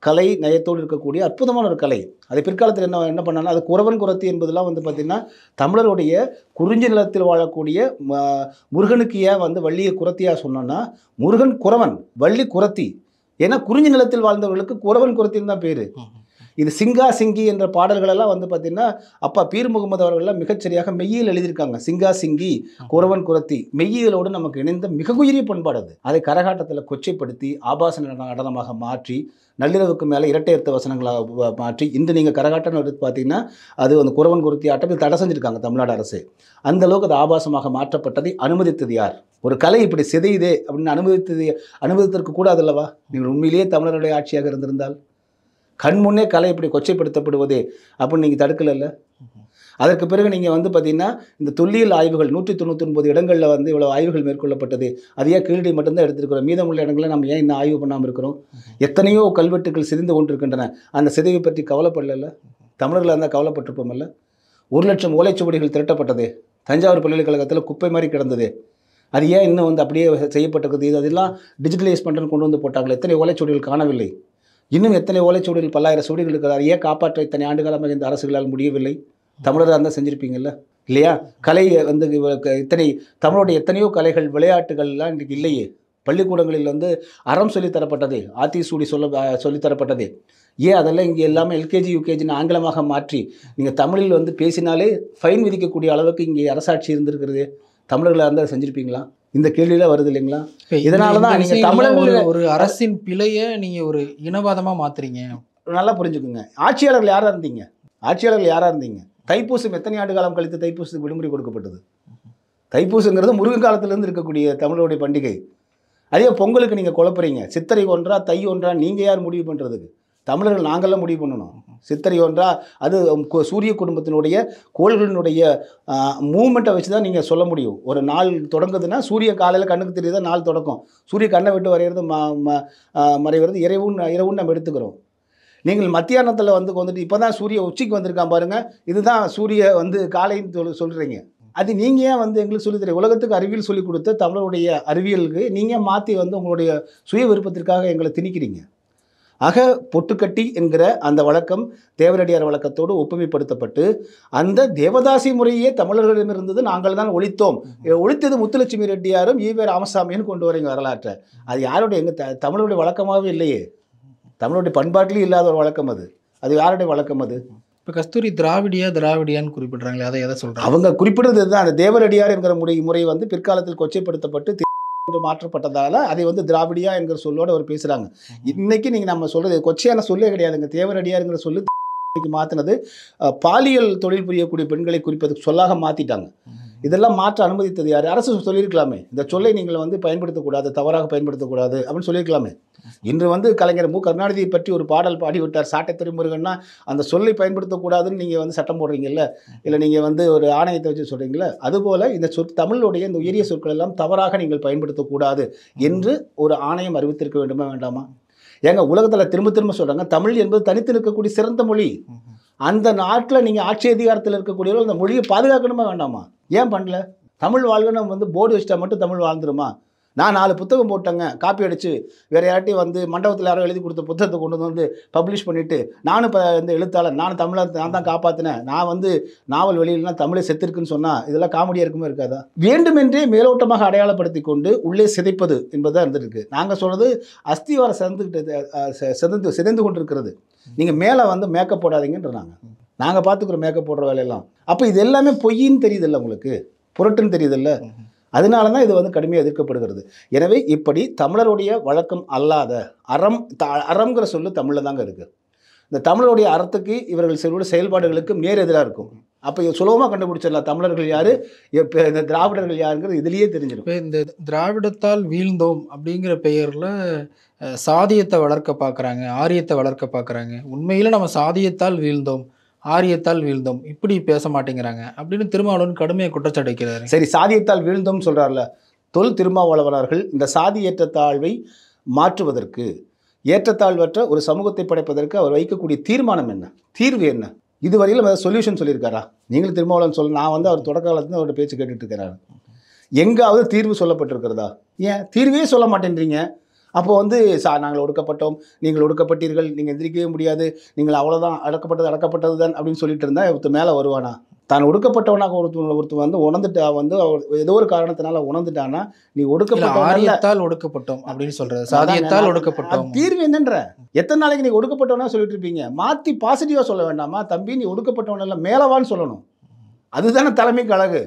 கலை நயத்தோடு இருக்கக்கூடிய அற்புதமான ஒரு கலை அது பிற்காலத்தில் என்ன என்ன பண்ணால் அது குறவன் குரத்தி என்பதெல்லாம் வந்து பார்த்திங்கன்னா தமிழருடைய குறிஞ்சி நிலத்தில் வாழக்கூடிய முருகனுக்கு ஏன் வந்து வள்ளியை குரத்தியாக சொன்னோன்னா முருகன் குறவன் வள்ளி குரத்தி ஏன்னா குறிஞ்சி நிலத்தில் வாழ்ந்தவர்களுக்கு குறவன் குரத்தின்னு தான் பேர் இது சிங்கா சிங்கி என்ற பாடல்களெல்லாம் வந்து பார்த்தீங்கன்னா அப்பா பீர் முகமது அவர்கள்லாம் மிகச்சரியாக மெய்யில் எழுதியிருக்காங்க சிங்கா சிங்கி குறவன் குரத்தி மெய்யியலோடு நமக்கு இணைந்த மிக உயிரிய பண்பாடு அது அதை கரகாட்டத்தில் கொச்சைப்படுத்தி ஆபாச நடனமாக மாற்றி நள்ளிரவுக்கு மேலே இரட்டை எடுத்த வசனங்களாக மாற்றி இந்த நீங்கள் கரகாட்டம் எடுத்து பார்த்தீங்கன்னா அது அந்த குறவன் குருத்தி ஆட்டம் தடை செஞ்சுருக்காங்க தமிழ்நாடு அரசு அந்த அளவுக்கு அது ஆபாசமாக மாற்றப்பட்டதை அனுமதித்தது யார் ஒரு கலை இப்படி சிதையுதே அப்படின்னு அனுமதித்தது அனுமதித்திருக்க கூடாது அல்லவா நீங்கள் உண்மையிலேயே தமிழருடைய ஆட்சியாக இருந்திருந்தால் கண்முன்னே கலை இப்படி கொச்சைப்படுத்தப்படுவது அப்படின்னு நீங்கள் தடுக்கலைல்ல அதற்கு பிறகு நீங்கள் வந்து பார்த்தீங்கன்னா இந்த தொல்லியல் ஆய்வுகள் நூற்றி தொண்ணூற்றி ஒன்பது இடங்களில் வந்து இவ்வளோ ஆய்வுகள் மேற்கொள்ளப்பட்டது அது ஏன் கீழடி மட்டும்தான் எடுத்துருக்கிறோம் மீதமுள்ள இடங்களில் நம்ம ஏன் இன்னும் ஆய்வு பண்ணாமல் இருக்கிறோம் எத்தனையோ கல்வெட்டுகள் சிதைந்து கொண்டிருக்கின்றன அந்த சிதைவை பற்றி கவலைப்படல தமிழர்களாக இருந்தால் கவலைப்பட்டிருப்போம்ல ஒரு லட்சம் ஓலைச்சுவடிகள் திரட்டப்பட்டது தஞ்சாவூர் பல்கலைக்கழகத்தில் குப்பை மாதிரி கிடந்தது அது ஏன் இன்னும் வந்து அப்படியே செய்யப்பட்டிருக்குது இது அதெல்லாம் டிஜிட்டலைஸ் பண்ணுறதுன்னு கொண்டு வந்து போட்டாங்களே எத்தனை ஓலைச்சுவடிகள் காணவில்லை இன்னும் எத்தனை ஓலைச்சுவடிகள் பல்லாயிரம் சுவடிகள் இருக்கிறார் ஏன் காப்பாற்ற இத்தனை ஆண்டுகளாக இந்த அரசுகளால் முடியவில்லை தமிழராக இருந்தால் செஞ்சுருப்பீங்கல்ல இல்லையா கலை வந்து இத்தனை தமிழோட எத்தனையோ கலைகள் விளையாட்டுகள்லாம் இன்றைக்கு இல்லையே பள்ளிக்கூடங்களில் வந்து அறம் சொல்லித்தரப்பட்டது ஆத்திசூடி சொல்ல சொல்லித்தரப்பட்டது ஏன் அதெல்லாம் இங்கே எல்லாமே எல்கேஜி யூகேஜின்னு ஆங்கிலமாக மாற்றி நீங்கள் தமிழில் வந்து பேசினாலே ஃபைன் விதிக்கக்கூடிய அளவுக்கு இங்கே அரசாட்சி இருந்திருக்கிறது தமிழர்களாக இருந்தால் செஞ்சுருப்பீங்களா இந்த கேள்வியெல்லாம் வருது இல்லைங்களா இதனாலதான் நீங்க தமிழர்கள் ஒரு அரசின் பிழையை நீங்க ஒரு இனவாதமா மாத்துறீங்க நல்லா புரிஞ்சுக்குங்க ஆட்சியாளர்கள் யாரா இருந்தீங்க ஆட்சியாளர்கள் யாரா இருந்தீங்க தைப்பூசம் எத்தனை ஆண்டு காலம் கழித்து தைப்பூசத்துக்கு விடுமுறை கொடுக்கப்பட்டது தைப்பூசங்கிறது முருகன் காலத்திலேருந்து இருக்கக்கூடிய தமிழருடைய பண்டிகை அதே பொங்கலுக்கு நீங்கள் குழப்புறீங்க சித்திரை ஒன்றா தை ஒன்றா நீங்கள் யார் முடிவு பண்ணுறதுக்கு தமிழர்கள் நாங்கள்லாம் முடிவு பண்ணணும் சித்திரை ஒன்றா அது சூரிய குடும்பத்தினுடைய கோள்களினுடைய மூமெண்ட்டை வச்சு தான் நீங்கள் சொல்ல முடியும் ஒரு நாள் தொடங்குதுன்னா சூரிய காலையில் கண்ணுக்கு தெரியுதா நாள் தொடக்கம் சூரிய கண்ணை விட்டு வரைகிறது மறைகிறது இரவும் இரவுன்னு நம்ம எடுத்துக்கிறோம் நீங்கள் மத்தியானத்தில் வந்து வந்துட்டு இப்போ தான் சூரிய உச்சிக்கு வந்திருக்கான் பாருங்கள் இதுதான் சூரிய வந்து காலைன்னு சொல் சொல்கிறீங்க அது நீங்கள் ஏன் வந்து எங்களுக்கு சொல்லி தெரியும் உலகத்துக்கு அறிவியல் சொல்லிக் கொடுத்து தமிழருடைய அறிவியலுக்கு நீங்கள் மாற்றி வந்து உங்களுடைய சுய விருப்பத்திற்காக எங்களை திணிக்கிறீங்க அக பொட்டுக்கட்டி என்கிற அந்த வழக்கம் தேவரடியார் வழக்கத்தோடு ஒப்புமைப்படுத்தப்பட்டு அந்த தேவதாசி முறையே தமிழர்களிடம் இருந்தது நாங்கள் தான் ஒழித்தோம் ஒழித்தது முத்துலட்சுமி ரெட்டியாரும் ஈவே ராமசாமியும் கொண்டு வரீங்க வரலாற்றை அது யாருடைய எங்கள் த தமிழருடைய வழக்கமாகவே இல்லையே தமிழுடைய பண்பாட்டிலேயே இல்லாத ஒரு வழக்கம் அது அது யாருடைய வழக்கம் அது இப்போ கஸ்தூரி திராவிடியா திராவிடியான்னு குறிப்பிடுறாங்களே அதை எதை சொல்கிறாங்க அவங்க குறிப்பிடுறது தான் அந்த தேவரடியார் என்கிற முறை முறை வந்து பிற்காலத்தில் கொச்சைப்படுத்தப்பட்டு என்று மாற்றப்பட்டதால் அதை வந்து திராவிடியா என்கிற சொல்லோட அவர் பேசுகிறாங்க இன்னைக்கு நீங்கள் நம்ம சொல்கிறது கொச்சையான சொல்லே கிடையாதுங்க தேவரடியாருங்கிற சொல்லு மாற்றினது பாலியல் தொழில் புரியக்கூடிய பெண்களை குறிப்பதுக்கு சொல்லாக மாற்றிட்டாங்க இதெல்லாம் மாற்ற அனுமதித்தது யார் அரசு சொல்லியிருக்கலாமே இந்த சொல்லை நீங்கள் வந்து பயன்படுத்தக்கூடாது தவறாக பயன்படுத்தக்கூடாது அப்படின்னு சொல்லியிருக்கலாமே இன்று வந்து கலைஞர் மு கருணாநிதியை பற்றி ஒரு பாடல் பாடிவிட்டார் சாட்டை துறைமுருகன்னா அந்த சொல்லை பயன்படுத்தக்கூடாதுன்னு நீங்கள் வந்து சட்டம் போடுறீங்கல்ல இல்லை நீங்கள் வந்து ஒரு ஆணையத்தை வச்சு சொல்கிறீங்களா அதுபோல் இந்த சொற் தமிழுடைய இந்த உயரிய சொற்கள் எல்லாம் தவறாக நீங்கள் பயன்படுத்தக்கூடாது என்று ஒரு ஆணையம் அறிவித்திருக்க வேண்டுமா வேண்டாமா ஏங்க உலகத்தில் திரும்ப திரும்ப சொல்கிறாங்க தமிழ் என்பது தனித்து நிற்கக்கூடிய சிறந்த மொழி அந்த நாட்டில் நீங்கள் ஆட்சி அதிகாரத்தில் இருக்கக்கூடியவர்கள் அந்த மொழியை பாதுகாக்கணுமா வேண்டாமா ஏன் பண்ணல தமிழ் வாழ்கணும் வந்து போர்டு வச்சுட்டா மட்டும் தமிழ் வாழ்ந்துருமா நான் நாலு புத்தகம் போட்டேங்க காப்பி அடித்து வேறு யார்ட்டையும் வந்து மண்டபத்தில் யாரோ எழுதி கொடுத்த புத்தகத்தை கொண்டு வந்து பப்ளிஷ் பண்ணிவிட்டு நானும் இப்போ இந்த எழுத்தாளர் நானும் தமிழை நான் தான் காப்பாற்றினேன் நான் வந்து நாவல் வெளியிலாம் தமிழை செத்துருக்குன்னு சொன்னால் இதெல்லாம் காமெடியாக இருக்குமே இருக்காதா வேண்டுமென்றே மேலோட்டமாக அடையாளப்படுத்தி கொண்டு உள்ளே சிதைப்பது என்பதாக இருந்துருக்கு நாங்கள் சொன்னது அஸ்திவாரம் சிறந்துக்கிட்டு சிதைந்து சிதைந்து கொண்டிருக்கிறது நீங்கள் மேலே வந்து மேக்கப் போடாதீங்கன்றாங்க நாங்கள் பார்த்துக்குறோம் மேக்கப் போடுற வேலையெல்லாம் அப்போ இது எல்லாமே பொய்ன்னு தெரியுதில்ல உங்களுக்கு புரட்டுன்னு தெரியுதில்ல அதனால தான் இது வந்து கடுமையாக எதிர்க்கப்படுகிறது எனவே இப்படி தமிழருடைய வழக்கம் அல்லாத அறம் த அறம்ங்கிற சொல்லு தமிழில் தாங்க இருக்குது இந்த தமிழருடைய அறத்துக்கு இவர்கள் செல்வோட செயல்பாடுகளுக்கு நேர் எதிராக இருக்கும் அப்போ சுலபமாக கண்டுபிடிச்சிடலாம் தமிழர்கள் யார் இப்போ இந்த திராவிடர்கள் யாருங்கிறது இதுலேயே தெரிஞ்சிடும் இந்த திராவிடத்தால் வீழ்ந்தோம் அப்படிங்கிற பெயரில் சாதியத்தை வளர்க்க பார்க்குறாங்க ஆரியத்தை வளர்க்க பார்க்குறாங்க உண்மையில் நம்ம சாதியத்தால் வீழ்ந்தோம் ஆரியத்தால் வீழ்ந்தோம் இப்படி பேச மாட்டேங்கிறாங்க அப்படின்னு திருமாவளவன் கடுமையை குற்றச்சாட்டு சரி சாதியத்தால் வீழ்ந்தோம் சொல்கிறார்ல தொல் திருமாவளவனார்கள் இந்த சாதியேற்ற தாழ்வை மாற்றுவதற்கு ஏற்றத்தாழ்வற்ற ஒரு சமூகத்தை படைப்பதற்கு அவர் வைக்கக்கூடிய தீர்மானம் என்ன தீர்வு என்ன இது வரையிலும் சொல்யூஷன் சொல்லியிருக்காரா நீங்களும் திருமாவளவன் சொல்ல நான் வந்து அவர் தொடக்க காலத்துல அவர்கிட்ட பேச்சு கேட்டுட்டு இருக்கிறாரு எங்காவது தீர்வு சொல்லப்பட்டிருக்கிறதா ஏன் தீர்வே சொல்ல மாட்டேன்றீங்க அப்போ வந்து சா நாங்கள் ஒடுக்கப்பட்டோம் நீங்கள் ஒடுக்கப்பட்டீர்கள் நீங்கள் எந்திரிக்கவே முடியாது நீங்கள் அவ்வளோதான் அடக்கப்பட்டது அடக்கப்பட்டது தான் அப்படின்னு சொல்லிட்டு இருந்தால் இவத்து மேலே வருவானா தான் ஒடுக்கப்பட்டவனாக ஒருத்தவன் ஒருத்தன் வந்து உணர்ந்துட்டா வந்து அவர் ஏதோ ஒரு காரணத்தினால உணர்ந்துட்டான்னா நீ ஒடுக்கப்பட்ட ஆரியத்தால் ஒடுக்கப்பட்டோம் அப்படின்னு சொல்றது சாதியத்தால் ஒடுக்கப்பட்டோம் தீர்வு என்னன்ற எத்தனை நாளைக்கு நீ ஒடுக்கப்பட்டவனா சொல்லிட்டு இருப்பீங்க மாத்தி பாசிட்டிவா சொல்ல வேண்டாமா தம்பி நீ ஒடுக்கப்பட்டவன் இல்லை மேலவான்னு சொல்லணும் அதுதானே தலைமைக்கு அழகு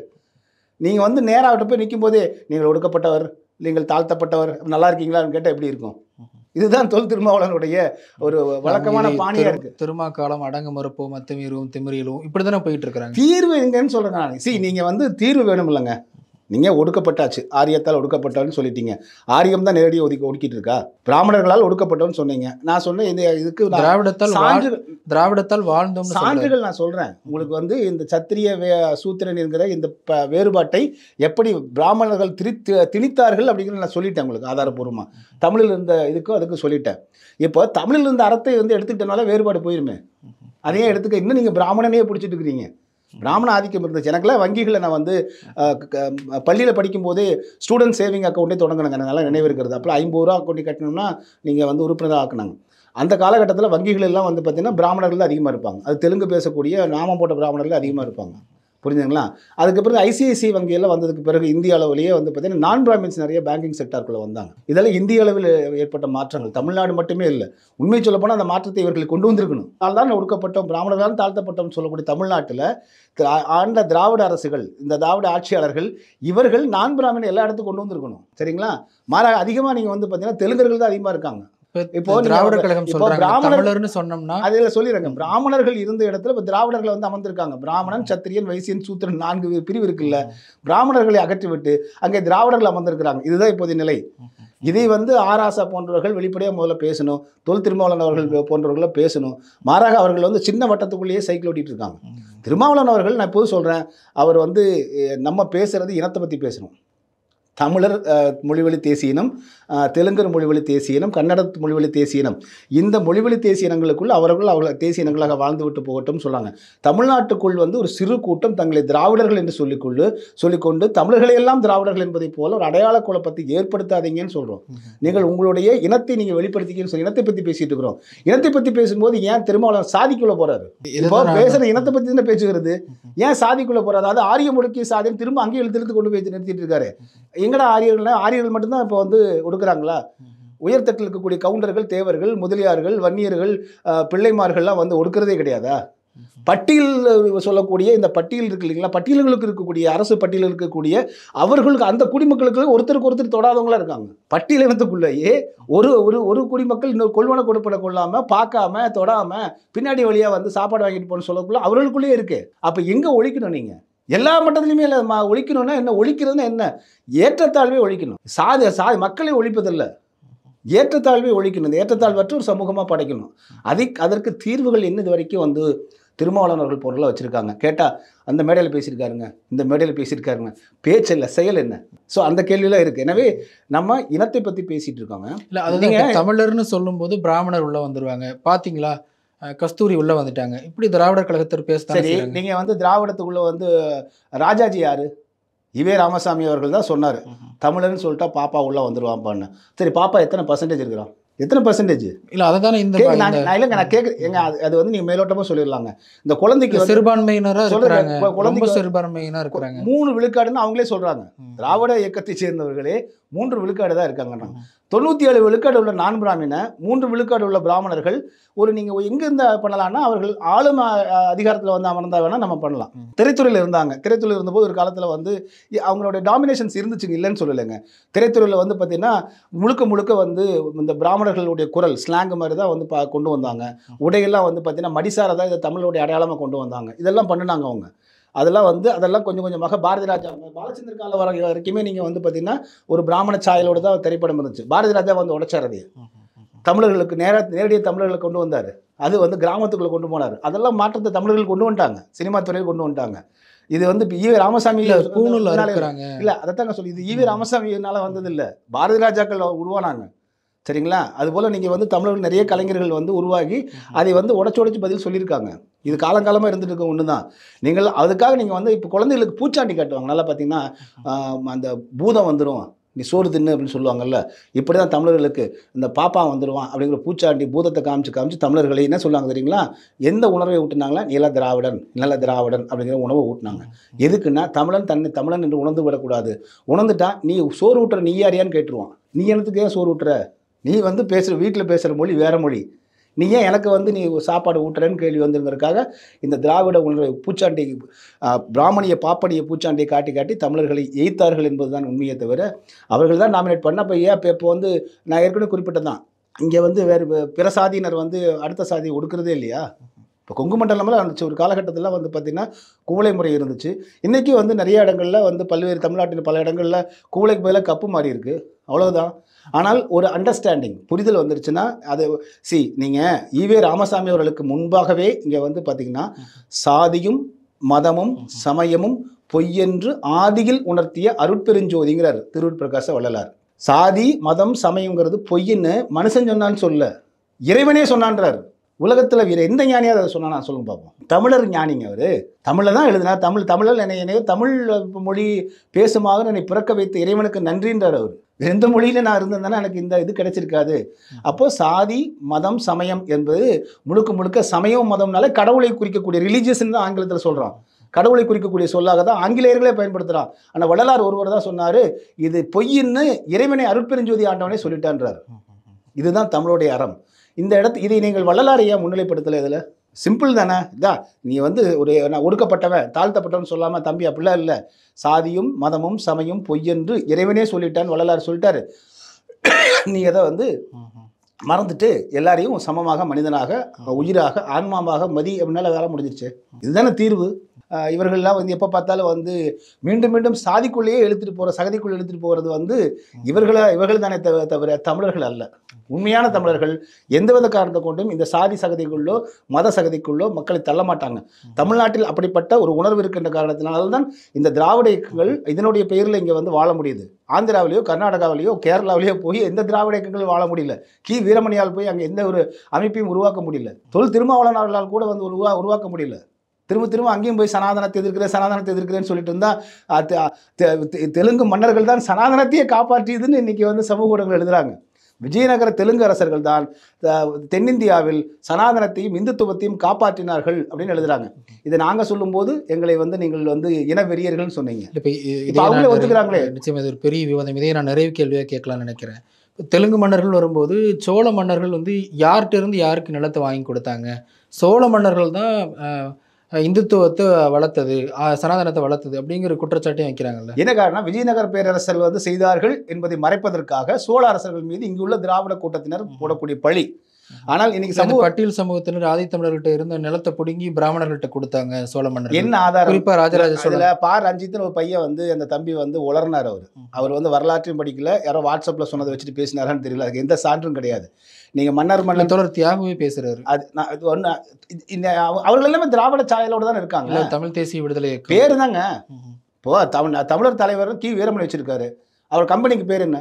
நீங்கள் வந்து நேராகிட்ட போய் நிற்கும் போதே நீங்கள் ஒடுக்கப்பட்டவர் நீங்கள் தாழ்த்தப்பட்டவர் நல்லா இருக்கீங்களான்னு கேட்டால் எப்படி இருக்கும் இதுதான் தொல் திருமாவளனுடைய ஒரு வழக்கமான பாணியா இருக்கு திருமாக்காலம் அடங்க மறுப்போம் அத்துமீறும் திமிரியலும் இப்படிதானே போயிட்டு இருக்கிறாங்க தீர்வு எங்கன்னு சொல்றேன் நான் சி நீங்க வந்து தீர்வு வேணும் இல்லைங்க நீங்கள் ஒடுக்கப்பட்டாச்சு ஆரியத்தால் ஒடுக்கப்பட்டான்னு சொல்லிட்டீங்க ஆரியம் தான் நேரடியாக ஒதுக்கி ஒடுக்கிட்டு இருக்கா பிராமணர்களால் ஒடுக்கப்பட்டோம்னு சொன்னீங்க நான் சொன்னேன் இந்த இதுக்கு திராவிடத்தால் சான்றுகள் திராவிடத்தால் வாழ்ந்தோம் சான்றுகள் நான் சொல்கிறேன் உங்களுக்கு வந்து இந்த சத்திரிய வே சூத்திரன் என்கிற இந்த ப வேறுபாட்டை எப்படி பிராமணர்கள் திரு திணித்தார்கள் அப்படிங்கிறத நான் சொல்லிட்டேன் உங்களுக்கு ஆதாரபூர்வமாக தமிழில் இருந்த இதுக்கும் அதுக்கு சொல்லிட்டேன் இப்போ தமிழில் இருந்த அறத்தை வந்து எடுத்துக்கிட்டனால வேறுபாடு போயிருமே அதையே எடுத்துக்க இன்னும் நீங்கள் பிராமணனையே பிடிச்சிட்டு இருக்கிறீங்க பிராமண ஆதிக்கம் இருந்துச்சு எனக்குலாம் வங்கிகளை நான் வந்து பள்ளியில் படிக்கும்போதே ஸ்டூடெண்ட் சேவிங் அக்கௌண்ட்டே தொடங்கினாங்க நல்லா நினைவு இருக்கிறது அப்போ ஐம்பது ரூபா அக்கௌண்ட் கட்டணும்னா நீங்கள் வந்து உறுப்பினராக ஆக்கினாங்க அந்த காலகட்டத்தில் வங்கிகள் எல்லாம் வந்து பார்த்திங்கன்னா பிராமணர்கள் அதிகமாக இருப்பாங்க அது தெலுங்கு பேசக்கூடிய நாமம் போட்ட பிராமணர்கள் அதிகமாக இருப்பாங்க புரிஞ்சுங்களா அதுக்கு பிறகு ஐசிஐசி வங்கியில் வந்ததுக்கு பிறகு இந்திய அளவிலேயே வந்து பார்த்தீங்கன்னா நான் பிராமின்ஸ் நிறைய பேங்கிங் செக்டாருக்குள்ளே வந்தாங்க இதெல்லாம் இந்திய அளவில் ஏற்பட்ட மாற்றங்கள் தமிழ்நாடு மட்டுமே இல்லை உண்மை சொல்லப்போனால் அந்த மாற்றத்தை இவர்கள் கொண்டு வந்திருக்கணும் அதனால் தான் ஒடுக்கப்பட்டோம் பிராமணர்களால் தாழ்த்தப்பட்டோம் சொல்லக்கூடிய தமிழ்நாட்டில் ஆண்ட திராவிட அரசுகள் இந்த திராவிட ஆட்சியாளர்கள் இவர்கள் நான் பிராமின் எல்லா இடத்துக்கும் கொண்டு வந்திருக்கணும் சரிங்களா மாறாக அதிகமாக நீங்கள் வந்து பார்த்தீங்கன்னா தெலுங்கர்கள் தான் அதிகமாக இருக்காங்க இப்போ திராவிட கழகம் சொல்றாங்க சொன்னோம்னா அதில் சொல்லிடுறாங்க பிராமணர்கள் இருந்த இடத்துல இப்போ திராவிடர்கள் வந்து அமர்ந்திருக்காங்க பிராமணன் சத்திரியன் வைசியன் சூத்திரன் நான்கு பிரிவு இருக்குல்ல பிராமணர்களை அகற்றிவிட்டு அங்கே திராவிடர்கள் அமர்ந்திருக்கிறாங்க இதுதான் இப்போது நிலை இதை வந்து ஆராசா போன்றவர்கள் வெளிப்படையாக முதல்ல பேசணும் தொல் திருமாவளவன் அவர்கள் போன்றவர்களை பேசணும் மாறாக அவர்கள் வந்து சின்ன வட்டத்துக்குள்ளேயே சைக்கிள் ஓட்டிட்டு இருக்காங்க திருமாவளவன் அவர்கள் நான் இப்போது சொல்கிறேன் அவர் வந்து நம்ம பேசுறது இனத்தை பற்றி பேசணும் தமிழர் மொழிவழி தேசிய இனம் தெலுங்கர் மொழிவழி தேசிய இனம் கன்னட மொழிவழி தேசிய இனம் இந்த மொழிவழி தேசிய இனங்களுக்குள் அவர்கள் அவர்கள் தேசிய இனங்களாக வாழ்ந்துவிட்டு போகட்டும் சொல்லாங்க தமிழ்நாட்டுக்குள் வந்து ஒரு சிறு கூட்டம் தங்களை திராவிடர்கள் என்று சொல்லிக்கொண்டு சொல்லிக்கொண்டு தமிழர்களையெல்லாம் திராவிடர்கள் என்பதை போல ஒரு அடையாள குழப்பத்தை ஏற்படுத்தாதீங்கன்னு சொல்கிறோம் நீங்கள் உங்களுடைய இனத்தை நீங்கள் வெளிப்படுத்திக்கன்னு சொல்லி இனத்தை பற்றி பேசிட்டு இருக்கிறோம் இனத்தை பற்றி பேசும்போது ஏன் திருமாவளவன் சாதிக்குள்ள போகிறாரு இப்போ பேசுகிற இனத்தை பற்றி தான் பேசுகிறது ஏன் சாதிக்குள்ள போகிறாரு அதாவது ஆரிய முழுக்கிய சாதியம் திரும்ப அங்கேயும் எழுத்து கொண்டு போய் நிறுத்திட்டு இருக்காரு எங்கடா ஆரியர்கள்னா ஆரியர்கள் மட்டும்தான் இப்போ வந்து கொடுக்குறாங்களா உயர்தட்டில் இருக்கக்கூடிய கவுண்டர்கள் தேவர்கள் முதலியார்கள் வன்னியர்கள் பிள்ளைமார்கள்லாம் வந்து ஒடுக்கிறதே கிடையாதா பட்டியல் சொல்லக்கூடிய இந்த பட்டியல் இருக்கு இல்லைங்களா பட்டியல்களுக்கு இருக்கக்கூடிய அரசு பட்டியலில் இருக்கக்கூடிய அவர்களுக்கு அந்த குடிமக்களுக்கு ஒருத்தருக்கு ஒருத்தர் தொடாதவங்களா இருக்காங்க பட்டியல் இனத்துக்குள்ளேயே ஒரு ஒரு ஒரு குடிமக்கள் இன்னொரு கொள்வன கொடுப்பனை கொள்ளாமல் பார்க்காம தொடாமல் பின்னாடி வழியாக வந்து சாப்பாடு வாங்கிட்டு போகணும்னு சொல்லக்குள்ள அவர்களுக்குள்ளேயே இருக்கு அப்போ எங்கே ஒழிக்கணும் நீங்கள் எல்லா மட்டத்துலையுமே இல்லை ஒழிக்கணும்னா என்ன ஒழிக்கிறதுனா என்ன ஏற்றத்தாழ்வே ஒழிக்கணும் சாதி சாதி மக்களை ஒழிப்பதில்லை ஏற்றத்தாழ்வே ஒழிக்கணும் இந்த ஏற்றத்தாழ்வற்ற ஒரு சமூகமாக படைக்கணும் அதை அதற்கு தீர்வுகள் என்ன இது வரைக்கும் வந்து திருமாவளவர்கள் பொருளாக வச்சுருக்காங்க கேட்டால் அந்த மேடையில் பேசியிருக்காருங்க இந்த மேடையில் பேசியிருக்காருங்க பேச்சு இல்லை செயல் என்ன ஸோ அந்த கேள்வியெலாம் இருக்குது எனவே நம்ம இனத்தை பற்றி பேசிகிட்டு இருக்காங்க இல்லை அது நீங்கள் தமிழர்னு சொல்லும்போது பிராமணர் உள்ளே வந்துடுவாங்க பார்த்தீங்களா கஸ்தூரி உள்ள வந்துட்டாங்க இப்படி திராவிடர் கழகத்தில் பேச சரி வந்து திராவிடத்துக்குள்ள வந்து ராஜாஜி யாரு இவே ராமசாமி அவர்கள் தான் சொன்னார் தமிழர்னு சொல்லிட்டா பாப்பா வந்துருவான் வந்துடுவாப்பான்னு சரி பாப்பா எத்தனை பர்சன்டேஜ் இருக்கிறான் எத்தனை பர்சன்டேஜ் இல்லை அதை தானே இந்த நான் இல்லைங்க நான் எங்க அது வந்து நீங்கள் மேலோட்டமாக சொல்லிடலாங்க இந்த குழந்தைக்கு சிறுபான்மையினராக சொல்கிறாங்க குழந்தைக்கு சிறுபான்மையினர் இருக்கிறாங்க மூணு விழுக்காடுன்னு அவங்களே சொல்கிறாங்க திராவிட இயக்கத்தை சேர்ந்தவர்களே மூன்று விழுக்காடு தான் இருக்காங்கண்ணா தொண்ணூற்றி ஏழு விழுக்காடு உள்ள நான் பிராமின மூன்று விழுக்காடு உள்ள பிராமணர்கள் ஒரு நீங்கள் எங்கேருந்து பண்ணலான்னா அவர்கள் ஆளும் அதிகாரத்தில் வந்து அமர்ந்தால் வேணால் நம்ம பண்ணலாம் திரைத்துறையில் இருந்தாங்க திரைத்துறையில் இருந்தபோது ஒரு காலத்தில் வந்து அவங்களுடைய டாமினேஷன்ஸ் இருந்துச்சுங்க இல்லைன்னு சொல்லலைங்க திரைத்துறையில் வந்து பார்த்திங்கன்னா முழுக்க முழுக்க வந்து இந்த பிராமணர்களுடைய குரல் ஸ்லாங் மாதிரி தான் வந்து பா கொண்டு வந்தாங்க உடையெல்லாம் வந்து பார்த்திங்கன்னா மடிசாரை தான் இதை தமிழோடைய அடையாளமாக கொண்டு வந்தாங்க இதெல்லாம் பண்ணினாங்க அவங்க அதெல்லாம் வந்து அதெல்லாம் கொஞ்சம் கொஞ்சமாக பாரதி ராஜா பாலச்சந்திர கால வர வரைக்குமே நீங்கள் வந்து பார்த்தீங்கன்னா ஒரு பிராமண சாயலோடு தான் திரைப்படம் இருந்துச்சு பாரதி ராஜா வந்து உடச்சாரதே தமிழர்களுக்கு நேர நேரடியாக தமிழர்களை கொண்டு வந்தார் அது வந்து கிராமத்துக்குள்ளே கொண்டு போனார் அதெல்லாம் மாற்றத்தை தமிழர்கள் கொண்டு வந்துட்டாங்க சினிமா துறையில் கொண்டு வந்துட்டாங்க இது வந்து இப்போ ஈவி ராமசாமி பூணூல் இல்லை அதைத்தாங்க சொல்லி இது ஈவி ராமசாமினால வந்ததில்லை பாரதி ராஜாக்கள் உருவானாங்க சரிங்களா அதுபோல் நீங்கள் வந்து தமிழர்கள் நிறைய கலைஞர்கள் வந்து உருவாகி அதை வந்து உடச்சு உடச்சி பதில் சொல்லியிருக்காங்க இது காலங்காலமாக இருந்துட்டு இருக்க ஒன்று தான் நீங்கள் அதுக்காக நீங்கள் வந்து இப்போ குழந்தைகளுக்கு பூச்சாண்டி காட்டுவாங்க நல்லா பார்த்தீங்கன்னா அந்த பூதம் வந்துடும் நீ சோறு தின்னு அப்படின்னு சொல்லுவாங்கல்ல இப்படி தான் தமிழர்களுக்கு இந்த பாப்பா வந்துடுவான் அப்படிங்கிற பூச்சாண்டி பூதத்தை காமிச்சு காமிச்சு தமிழர்களை என்ன சொல்லுவாங்க தெரியுங்களா எந்த உணர்வை ஊட்டினாங்களா நில திராவிடன் நல்ல திராவிடன் அப்படிங்கிற உணவை ஊட்டினாங்க எதுக்குன்னா தமிழன் தன்னை தமிழன் என்று உணர்ந்து விடக்கூடாது உணர்ந்துட்டா நீ சோறு ஊட்டுற நீ யாரியான்னு கேட்டுருவான் நீ எனத்துக்கு ஏன் சோறு ஊட்டுற நீ வந்து பேசுகிற வீட்டில் பேசுகிற மொழி வேறு மொழி நீ ஏன் எனக்கு வந்து நீ சாப்பாடு ஊட்டுறேன்னு கேள்வி வந்திருந்ததுக்காக இந்த திராவிட உணர்வை பூச்சாண்டி பிராமணிய பாப்பனிய பூச்சாண்டியை காட்டி காட்டி தமிழர்களை எய்த்தார்கள் என்பதுதான் உண்மையை தவிர அவர்கள் தான் நாமினேட் பண்ண அப்போ ஏன் இப்போ இப்போ வந்து நான் ஏற்கனவே குறிப்பிட்டதான் இங்கே வந்து வேறு பிற சாதியினர் வந்து அடுத்த சாதியை ஒடுக்கிறதே இல்லையா இப்போ கொங்கு மண்டலமில் இருந்துச்சு ஒரு காலகட்டத்தில் வந்து பார்த்திங்கன்னா கூவளை முறை இருந்துச்சு இன்றைக்கி வந்து நிறைய இடங்களில் வந்து பல்வேறு தமிழ்நாட்டில் பல இடங்களில் கூவளைக்கு பதிலாக கப்பு மாறி இருக்குது அவ்வளோதான் ஆனால் ஒரு அண்டர்ஸ்டாண்டிங் புரிதல் வந்துருச்சுன்னா அது சி நீங்கள் ஈவே e ராமசாமி அவர்களுக்கு முன்பாகவே இங்கே வந்து பார்த்தீங்கன்னா சாதியும் மதமும் சமயமும் பொய்யென்று ஆதியில் உணர்த்திய அருட்பெருஞ்சோதிங்கிறார் திருவுட்பிரகாச வள்ளலார் சாதி மதம் சமயங்கிறது பொய்ன்னு மனுஷன் சொன்னான்னு சொல்ல இறைவனே சொன்னான்றார் உலகத்தில் வீர எந்த ஞானியாக அதை சொன்னால் நான் சொல்லுங்க பார்ப்போம் தமிழர் ஞானிங்க அவர் தமிழில் தான் எழுதினார் தமிழ் தமிழில் என்னை என்னையோ தமிழ் மொழி பேசுமாக என்னை பிறக்க வைத்த இறைவனுக்கு நன்றின்றார் அவர் எந்த மொழியில் நான் இருந்திருந்தேன்னா எனக்கு இந்த இது கிடைச்சிருக்காது அப்போது சாதி மதம் சமயம் என்பது முழுக்க முழுக்க சமயம் மதம்னால கடவுளை குறிக்கக்கூடிய ரிலீஜியஸ்ன்னு தான் ஆங்கிலத்தில் சொல்கிறோம் கடவுளை குறிக்கக்கூடிய சொல்லாக தான் ஆங்கிலேயர்களே பயன்படுத்துகிறான் ஆனால் வள்ளலார் ஒருவர் தான் சொன்னார் இது பொய்யின்னு இறைவனை அருட்பெருஞ்சோதி ஆண்டவனே சொல்லிட்டான்றார் இதுதான் தமிழோடைய அறம் இந்த இடத்து இதை நீங்கள் வள்ளலாரை ஏன் முன்னிலைப்படுத்தலை இதில் சிம்பிள் தானே இதா நீ வந்து ஒரு நான் ஒடுக்கப்பட்டவன் தாழ்த்தப்பட்டவன் சொல்லாமல் தம்பி அப்படிலாம் இல்லை சாதியும் மதமும் சமயம் பொய்யென்று இறைவனே சொல்லிட்டான்னு வள்ளலார் சொல்லிட்டாரு நீ அதை வந்து மறந்துட்டு எல்லாரையும் சமமாக மனிதனாக உயிராக ஆன்மாவாக மதி அப்படின்னால வேலை முடிஞ்சிருச்சு இதுதானே தீர்வு இவர்கள்லாம் வந்து எப்போ பார்த்தாலும் வந்து மீண்டும் மீண்டும் சாதிக்குள்ளேயே எழுத்துட்டு போகிற சகதிக்குள்ளே எழுத்துட்டு போகிறது வந்து இவர்களை இவர்கள் தானே தவிர தமிழர்கள் அல்ல உண்மையான தமிழர்கள் எந்தவித காரணத்தை கொண்டும் இந்த சாதி சகதிக்குள்ளோ மத சகதிக்குள்ளோ மக்களை தள்ள மாட்டாங்க தமிழ்நாட்டில் அப்படிப்பட்ட ஒரு உணர்வு இருக்கின்ற காரணத்தினால்தான் இந்த திராவிட இயக்கங்கள் இதனுடைய பெயரில் இங்கே வந்து வாழ முடியுது ஆந்திராவிலேயோ கர்நாடகாவிலேயோ கேரளாவிலேயோ போய் எந்த திராவிட இயக்கங்களும் வாழ முடியல கி வீரமணியால் போய் அங்கே எந்த ஒரு அமைப்பையும் உருவாக்க முடியல தொழில் திருமாவளவர்களால் கூட வந்து உருவா உருவாக்க முடியல திரும்ப திரும்ப அங்கேயும் போய் சனாதனத்தை எதிர்க்கிறேன் சனாதனத்தை எதிர்க்கிறேன்னு சொல்லிட்டு இருந்தால் தெலுங்கு மன்னர்கள் தான் சனாதனத்தையே காப்பாற்றியதுன்னு இன்றைக்கி வந்து சமூக ஊடகங்கள் எழுதுகிறாங்க விஜயநகர தெலுங்கு அரசர்கள் தான் தென்னிந்தியாவில் சனாதனத்தையும் இந்துத்துவத்தையும் காப்பாற்றினார்கள் அப்படின்னு எழுதுறாங்க இதை நாங்கள் சொல்லும்போது எங்களை வந்து நீங்கள் வந்து இன வெறியர்கள்னு சொன்னீங்க இப்போ நிச்சயம் இது ஒரு பெரிய விவாதம் இதையே நான் நிறைவு கேள்வியாக கேட்கலாம்னு நினைக்கிறேன் தெலுங்கு மன்னர்கள் வரும்போது சோழ மன்னர்கள் வந்து யார்கிட்ட இருந்து யாருக்கு நிலத்தை வாங்கி கொடுத்தாங்க சோழ மன்னர்கள் தான் இந்துத்துவத்தை வளர்த்தது சனாதனத்தை வளர்த்தது அப்படிங்கிற குற்றச்சாட்டையும் வைக்கிறாங்கல்ல என்ன காரணம் விஜயநகர் பேரரசர் வந்து செய்தார்கள் என்பதை மறைப்பதற்காக சோழ அரசர்கள் மீது இங்குள்ள திராவிட கூட்டத்தினர் போடக்கூடிய பழி ஆனால் இன்னைக்கு சமூக பட்டியல் சமூகத்தினர் ஆதித்தமிழர்கிட்ட இருந்த நிலத்தை பிடுங்கி பிராமணர்கள்ட்ட கொடுத்தாங்க சோழ மன்னர் என்ன ஆதாரம் குறிப்பா ராஜராஜ சோழ பா ரஞ்சித்னு ஒரு பையன் வந்து அந்த தம்பி வந்து உளர்னார் அவர் அவர் வந்து வரலாற்றையும் படிக்கல யாரோ வாட்ஸ்அப்ல சொன்னதை வச்சுட்டு பேசினாரான்னு தெரியல அதுக்கு எந்த சான்றும் கிடையாது நீங்கள் மன்னர் மன்னத்தோட தியாகமே பேசுறாரு அது நான் இது ஒன்று இந்த அவர்கள் எல்லாமே திராவிட சாயலோடு தான் இருக்காங்க தமிழ் தேசிய விடுதலை பேரு தாங்க இப்போ தமிழ் தமிழர் தலைவர் கி வீரமணி வச்சிருக்காரு அவர் கம்பெனிக்கு பேர் என்ன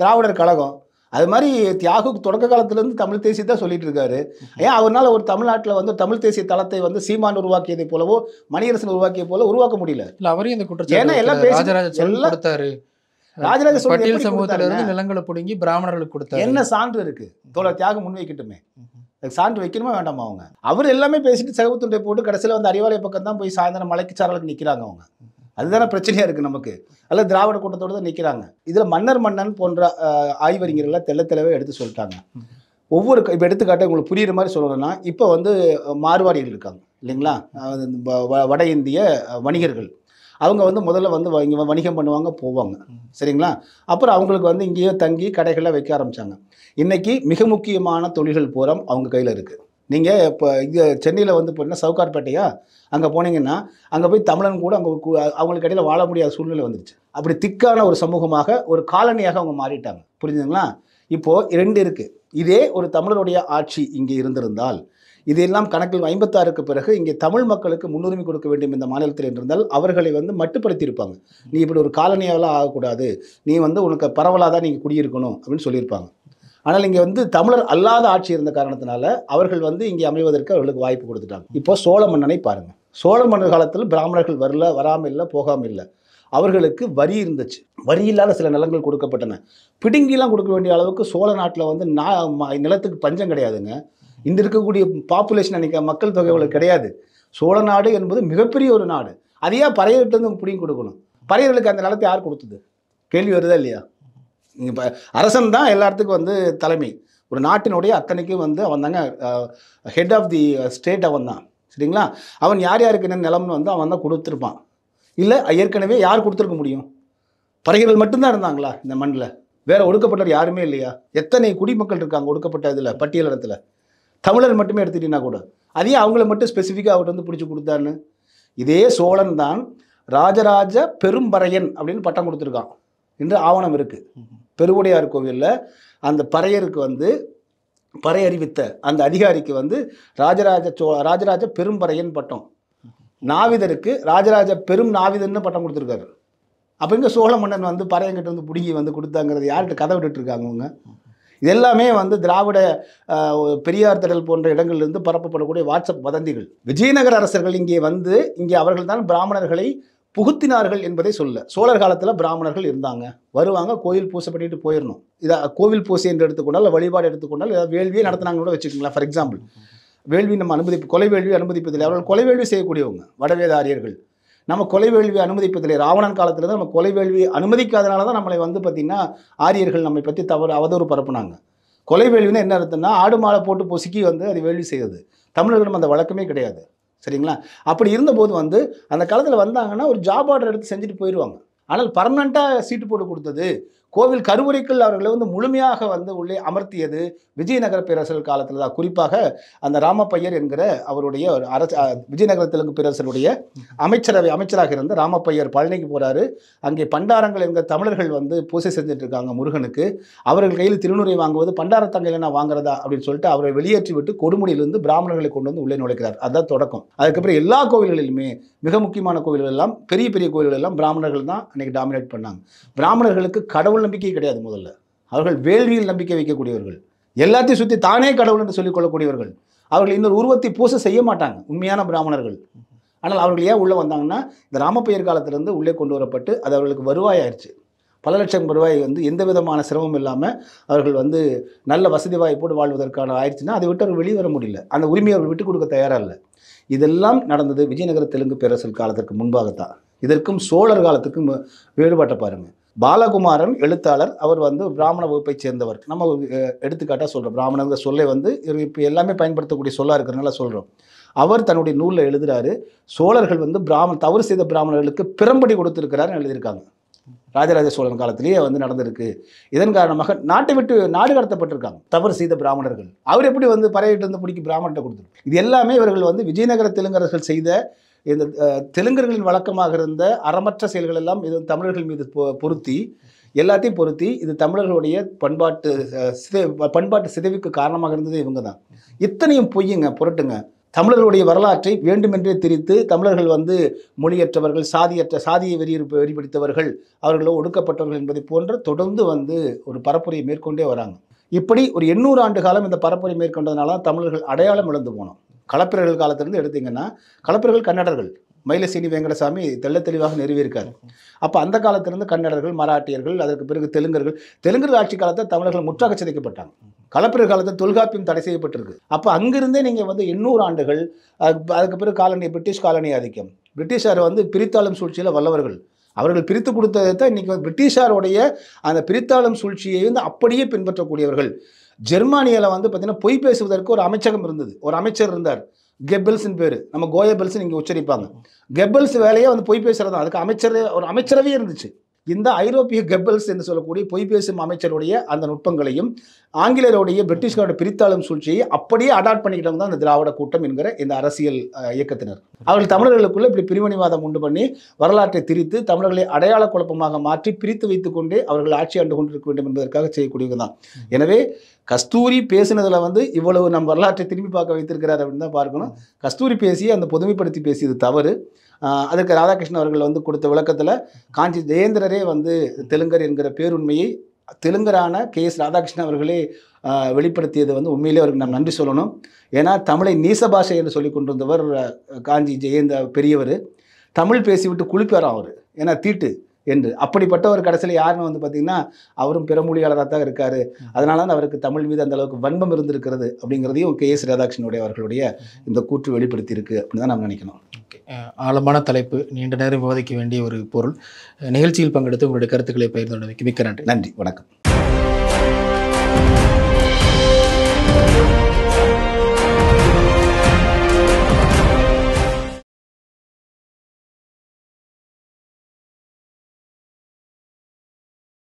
திராவிடர் கழகம் அது மாதிரி தியாகு தொடக்க காலத்திலேருந்து தமிழ் தேசிய தான் சொல்லிட்டு இருக்காரு ஏன் அவரால் ஒரு தமிழ்நாட்டில் வந்து தமிழ் தேசிய தளத்தை வந்து சீமான் உருவாக்கியதை போலவோ மணியரசன் உருவாக்கிய போல உருவாக்க முடியல இல்லை அவரையும் ஏன்னா எல்லாம் ராஜராஜ சோழன் சமூகத்தில இருந்து நிலங்களை பிடுங்கி பிராமணர்களுக்கு கொடுத்தார் என்ன சான்று இருக்கு தோழ தியாகம் முன்வைக்கட்டுமே சான்று வைக்கணுமா வேண்டாமா அவங்க அவர் எல்லாமே பேசிட்டு சகவத்துண்டை போட்டு கடைசியில் வந்து அறிவாலய பக்கம் தான் போய் சாயந்தரம் மலைக்கு சாரலுக்கு நிற்கிறாங்க அவங்க அதுதானே பிரச்சனையா இருக்கு நமக்கு அல்ல திராவிட கூட்டத்தோடு தான் நிற்கிறாங்க இதில் மன்னர் மன்னன் போன்ற ஆய்வறிஞர்கள்லாம் தெல்ல தெளிவாக எடுத்து சொல்லிட்டாங்க ஒவ்வொரு இப்போ எடுத்துக்காட்டு உங்களுக்கு புரியுற மாதிரி சொல்லணும்னா இப்போ வந்து மார்வாடிகள் இருக்காங்க இல்லைங்களா வட இந்திய வணிகர்கள் அவங்க வந்து முதல்ல வந்து இங்கே வணிகம் பண்ணுவாங்க போவாங்க சரிங்களா அப்புறம் அவங்களுக்கு வந்து இங்கேயோ தங்கி கடைகளில் வைக்க ஆரம்பித்தாங்க இன்றைக்கி மிக முக்கியமான தொழில்கள் பூரம் அவங்க கையில் இருக்குது நீங்கள் இப்போ இங்கே சென்னையில் வந்து போனால் சவுகார்பேட்டையா அங்கே போனீங்கன்னா அங்கே போய் தமிழன் கூட அங்கே அவங்களுக்கு இடையில் வாழ முடியாத சூழ்நிலை வந்துருச்சு அப்படி திக்கான ஒரு சமூகமாக ஒரு காலனியாக அவங்க மாறிட்டாங்க புரிஞ்சுதுங்களா இப்போது ரெண்டு இருக்குது இதே ஒரு தமிழருடைய ஆட்சி இங்கே இருந்திருந்தால் இதையெல்லாம் கணக்கில் ஐம்பத்தாறுக்கு பிறகு இங்கே தமிழ் மக்களுக்கு முன்னுரிமை கொடுக்க வேண்டும் இந்த மாநிலத்தில் என்றிருந்தால் அவர்களை வந்து மட்டுப்படுத்தியிருப்பாங்க நீ இப்படி ஒரு காலனியாவெல்லாம் ஆகக்கூடாது நீ வந்து உனக்கு பரவலாக தான் நீங்கள் குடியிருக்கணும் அப்படின்னு சொல்லியிருப்பாங்க ஆனால் இங்கே வந்து தமிழர் அல்லாத ஆட்சி இருந்த காரணத்தினால அவர்கள் வந்து இங்கே அமைவதற்கு அவர்களுக்கு வாய்ப்பு கொடுத்துட்டாங்க இப்போ சோழ மன்னனை பாருங்கள் சோழ மன்னர் காலத்தில் பிராமணர்கள் வரல வராமல் இல்லை போகாமல் இல்லை அவர்களுக்கு வரி இருந்துச்சு வரி இல்லாத சில நிலங்கள் கொடுக்கப்பட்டன பிடுங்கிலாம் கொடுக்க வேண்டிய அளவுக்கு சோழ நாட்டில் வந்து நான் நிலத்துக்கு பஞ்சம் கிடையாதுங்க இந்த இருக்கக்கூடிய பாப்புலேஷன் அன்றைக்கி மக்கள் தொகை அவ்வளோ கிடையாது சோழ நாடு என்பது மிகப்பெரிய ஒரு நாடு அதையா பறையர்கிட்டருந்து பிடிங்கி கொடுக்கணும் பறையர்களுக்கு அந்த நிலத்தை யார் கொடுத்தது கேள்வி வருதா இல்லையா இப்போ அரசன் தான் எல்லாத்துக்கும் வந்து தலைமை ஒரு நாட்டினுடைய அத்தனைக்கும் வந்து அவன் தாங்க ஹெட் ஆஃப் தி ஸ்டேட் அவன் தான் சரிங்களா அவன் யார் யாருக்கு என்ன நிலம்னு வந்து அவன் தான் கொடுத்துருப்பான் இல்லை ஏற்கனவே யார் கொடுத்துருக்க முடியும் பறைகள் மட்டும்தான் இருந்தாங்களா இந்த மண்ணில் வேறு ஒடுக்கப்பட்டவர் யாருமே இல்லையா எத்தனை குடிமக்கள் இருக்காங்க ஒடுக்கப்பட்ட இதில் பட்டியல் இடத்துல தமிழர் மட்டுமே எடுத்துட்டீங்கன்னா கூட அதையும் அவங்கள மட்டும் ஸ்பெசிஃபிக்காக அவர்கிட்ட வந்து பிடிச்சி கொடுத்தாருன்னு இதே சோழன் தான் ராஜராஜ பெரும்பறையன் அப்படின்னு பட்டம் கொடுத்துருக்கான் என்று ஆவணம் இருக்குது பெருவுடையார் கோவிலில் அந்த பறையருக்கு வந்து பறை அறிவித்த அந்த அதிகாரிக்கு வந்து ராஜராஜ சோ ராஜராஜ பெரும்பறையன் பட்டம் நாவிதருக்கு ராஜராஜ பெரும் நாவிதர்னு பட்டம் கொடுத்துருக்காரு அப்போ இங்கே சோழ மன்னன் வந்து பறையங்கிட்ட வந்து பிடுங்கி வந்து கொடுத்தாங்கிறது யார்கிட்ட கதை விட்டுட்டு இருக்காங்க அவங்க இது எல்லாமே வந்து திராவிட பெரியார் திடல் போன்ற இடங்களிலிருந்து பரப்பப்படக்கூடிய வாட்ஸ்அப் வதந்திகள் விஜயநகர அரசர்கள் இங்கே வந்து இங்கே அவர்கள் தான் பிராமணர்களை புகுத்தினார்கள் என்பதை சொல்ல சோழர் காலத்தில் பிராமணர்கள் இருந்தாங்க வருவாங்க கோயில் பூசை பண்ணிட்டு போயிடணும் இதை கோவில் பூசை என்று எடுத்துக்கொண்டால் வழிபாடு எடுத்துக்கொண்டால் ஏதாவது வேள்வியை நடத்தினாங்கன்னு கூட வச்சுக்கோங்களேன் ஃபார் எக்ஸாம்பிள் வேள்வி நம்ம அனுமதி கொலை வேள்வி அனுமதிப்பதில்லை அவர்கள் கொலை வேள்வி செய்யக்கூடியவங்க வடவேதாரியர்கள் நம்ம கொலை வேள்வி அனுமதிப்பதில்லை ராவணன் காலத்தில் தான் நம்ம கொலை வேள்வி அனுமதிக்காதனால தான் நம்மளை வந்து பார்த்திங்கன்னா ஆரியர்கள் நம்மை பற்றி தவறு அவதூறு பரப்புனாங்க கொலை வேள்வினா என்ன அர்த்தம்னா ஆடு மாலை போட்டு பொசுக்கி வந்து அது வேள்வி செய்யுது தமிழர்களும் அந்த வழக்கமே கிடையாது சரிங்களா அப்படி இருந்தபோது வந்து அந்த காலத்தில் வந்தாங்கன்னா ஒரு ஜாப் ஆர்டர் எடுத்து செஞ்சுட்டு போயிடுவாங்க ஆனால் பர்மனெண்ட்டாக சீட்டு போட்டு கொடுத்தது கோவில் கருவறைக்குள் அவர்களை வந்து முழுமையாக வந்து உள்ளே அமர்த்தியது விஜயநகர பேரரசர் காலத்தில் தான் குறிப்பாக அந்த ராமப்பையர் என்கிற அவருடைய ஒரு அரச விஜயநகர தெலுங்கு பேரரசருடைய அமைச்சரவை அமைச்சராக இருந்த ராமப்பையர் பழனிக்கு போகிறாரு அங்கே பண்டாரங்கள் என்கிற தமிழர்கள் வந்து பூசை செஞ்சுட்டு இருக்காங்க முருகனுக்கு அவர்கள் கையில் திருநூரை வாங்குவது பண்டாரத்தங்கையில் நான் வாங்குறதா அப்படின்னு சொல்லிட்டு அவரை வெளியேற்றி விட்டு கொடுமுடியிலிருந்து பிராமணர்களை கொண்டு வந்து உள்ளே நுழைக்கிறார் அதுதான் தொடக்கம் அதுக்கப்புறம் எல்லா கோவில்களிலுமே மிக முக்கியமான கோவில்கள் எல்லாம் பெரிய பெரிய கோவில்கள் எல்லாம் பிராமணர்கள் தான் அன்னைக்கு டாமினேட் பண்ணாங்க பிராமணர்களுக்கு கடவுள் கடவுள் நம்பிக்கை கிடையாது முதல்ல அவர்கள் வேள்வியில் நம்பிக்கை வைக்கக்கூடியவர்கள் எல்லாத்தையும் சுற்றி தானே கடவுள் என்று சொல்லிக்கொள்ளக்கூடியவர்கள் அவர்கள் இன்னொரு உருவத்தை பூசை செய்ய மாட்டாங்க உண்மையான பிராமணர்கள் ஆனால் அவர்கள் ஏன் உள்ளே வந்தாங்கன்னா இந்த ராமப்பெயர் காலத்திலேருந்து உள்ளே கொண்டு வரப்பட்டு அது அவர்களுக்கு வருவாயாயிருச்சு பல லட்சம் ரூபாய் வந்து எந்த விதமான சிரமம் இல்லாமல் அவர்கள் வந்து நல்ல வசதி வாய்ப்போடு வாழ்வதற்கான ஆயிடுச்சுன்னா அதை விட்டு அவர் வெளியே வர முடியல அந்த உரிமையை அவர்கள் விட்டு கொடுக்க தயாராக இல்லை இதெல்லாம் நடந்தது விஜயநகர தெலுங்கு பேரரசல் காலத்திற்கு முன்பாகத்தான் இதற்கும் சோழர் காலத்துக்கும் வேறுபாட்டை பாருங்கள் பாலகுமாரன் எழுத்தாளர் அவர் வந்து பிராமண வகுப்பை சேர்ந்தவர் நம்ம எடுத்துக்காட்டாக சொல்கிறோம் பிராமணங்கிற சொல்லை வந்து இப்போ எல்லாமே பயன்படுத்தக்கூடிய சொல்லாக இருக்கிறனால சொல்கிறோம் அவர் தன்னுடைய நூலில் எழுதுகிறாரு சோழர்கள் வந்து பிராமண தவறு செய்த பிராமணர்களுக்கு பிறம்படி கொடுத்துருக்கிறாருன்னு எழுதியிருக்காங்க ராஜராஜ சோழன் காலத்திலேயே வந்து நடந்திருக்கு இதன் காரணமாக நாட்டை விட்டு நாடு கடத்தப்பட்டிருக்காங்க தவறு செய்த பிராமணர்கள் அவர் எப்படி வந்து பறையிட்டு வந்து பிடிக்கும் பிராமணத்தை கொடுத்துருக்கு இது எல்லாமே இவர்கள் வந்து விஜயநகர தெலுங்கரசர்கள் செய்த இந்த தெலுங்கர்களின் வழக்கமாக இருந்த அறமற்ற செயல்கள் எல்லாம் இது தமிழர்கள் மீது பொருத்தி எல்லாத்தையும் பொருத்தி இது தமிழர்களுடைய பண்பாட்டு சிதை பண்பாட்டு சிதைவுக்கு காரணமாக இருந்தது இவங்க தான் இத்தனையும் பொய்யுங்க புரட்டுங்க தமிழர்களுடைய வரலாற்றை வேண்டுமென்றே திரித்து தமிழர்கள் வந்து மொழியற்றவர்கள் சாதியற்ற சாதியை வெறி வெறிபிடித்தவர்கள் அவர்களோ ஒடுக்கப்பட்டவர்கள் என்பதை போன்ற தொடர்ந்து வந்து ஒரு பரப்புரையை மேற்கொண்டே வராங்க இப்படி ஒரு எண்ணூறு ஆண்டு காலம் இந்த பரப்புரை மேற்கொண்டதுனால தமிழர்கள் அடையாளம் இழந்து போனோம் களப்பிரர்கள் காலத்திலிருந்து எடுத்தீங்கன்னா களப்பிரர்கள் கன்னடர்கள் மயிலசீனி வெங்கடசாமி தெள்ள தெளிவாக நிறுவியிருக்காரு அப்போ அந்த காலத்திலிருந்து கன்னடர்கள் மராட்டியர்கள் அதற்கு பிறகு தெலுங்கர்கள் தெலுங்கர் ஆட்சி காலத்தை தமிழர்கள் முற்றாக சிதைக்கப்பட்டாங்க களப்பிரர் காலத்தில் தொல்காப்பியம் தடை செய்யப்பட்டிருக்கு அப்போ அங்கிருந்தே நீங்கள் வந்து எண்ணூறு ஆண்டுகள் அதுக்கு பிறகு காலனி பிரிட்டிஷ் காலனி ஆதிக்கம் பிரிட்டிஷார் வந்து பிரித்தாளும் சூழ்ச்சியில் வல்லவர்கள் அவர்கள் பிரித்து கொடுத்ததை தான் இன்றைக்கி பிரிட்டிஷாருடைய அந்த பிரித்தாளும் சூழ்ச்சியை வந்து அப்படியே பின்பற்றக்கூடியவர்கள் ஜெர்மானியில் வந்து பார்த்திங்கன்னா பொய் பேசுவதற்கு ஒரு அமைச்சகம் இருந்தது ஒரு அமைச்சர் இருந்தார் கெப்பல்ஸ்னு பேர் நம்ம கோயபெல்ஸ் இங்கே உச்சரிப்பாங்க கெப்பல்ஸ் வேலையே வந்து பொய் தான் அதுக்கு அமைச்சரே ஒரு அமைச்சரவே இருந்துச்சு இந்த ஐரோப்பிய கெப்பல்ஸ் என்று சொல்லக்கூடிய பொய் பேசும் அமைச்சருடைய அந்த நுட்பங்களையும் ஆங்கிலேயருடைய பிரிட்டிஷ்காரோட பிரித்தாளும் சூழ்ச்சியை அப்படியே அடாப்ட் பண்ணிக்கிட்டவங்க தான் இந்த திராவிட கூட்டம் என்கிற இந்த அரசியல் இயக்கத்தினர் அவர்கள் தமிழர்களுக்குள்ள இப்படி பிரிவினைவாதம் உண்டு பண்ணி வரலாற்றை திரித்து தமிழர்களை அடையாள குழப்பமாக மாற்றி பிரித்து வைத்துக்கொண்டே அவர்கள் ஆட்சி ஆண்டு கொண்டிருக்க வேண்டும் என்பதற்காக செய்யக்கூடியவங்க தான் எனவே கஸ்தூரி பேசினதில் வந்து இவ்வளவு நம் வரலாற்றை திரும்பி பார்க்க வைத்திருக்கிறார் அப்படின்னு தான் பார்க்கணும் கஸ்தூரி பேசி அந்த பொதுமைப்படுத்தி பேசியது தவறு அதுக்கு ராதாகிருஷ்ணன் அவர்கள் வந்து கொடுத்த விளக்கத்தில் காஞ்சி ஜெயேந்திரரே வந்து தெலுங்கர் என்கிற பேருண்மையை தெலுங்கரான கே எஸ் ராதாகிருஷ்ணன் அவர்களே வெளிப்படுத்தியது வந்து உண்மையிலே அவருக்கு நாம் நன்றி சொல்லணும் ஏன்னா தமிழை நீச பாஷை என்று சொல்லி கொண்டிருந்தவர் காஞ்சி ஜெயந்த பெரியவர் தமிழ் பேசிவிட்டு குளிப்பாரா அவர் ஏன்னா தீட்டு என்று அப்படிப்பட்ட ஒரு கடைசியில் யாருன்னு வந்து பார்த்திங்கன்னா அவரும் பிறமொழியாளராக தான் இருக்கார் அதனால தான் அவருக்கு தமிழ் மீது அந்தளவுக்கு வன்பம் வன்மம் இருந்திருக்கிறது அப்படிங்கிறதையும் கே எஸ் ராதாகிருஷ்ணனுடைய அவர்களுடைய இந்த கூற்று வெளிப்படுத்தியிருக்கு அப்படின்னு தான் நாம் நினைக்கணும் ஆழமான தலைப்பு நீண்ட நேரம் விவாதிக்க வேண்டிய ஒரு பொருள் நிகழ்ச்சியில் பங்கெடுத்து உங்களுடைய கருத்துக்களை பகிர்ந்து மிக்க நன்றி நன்றி வணக்கம்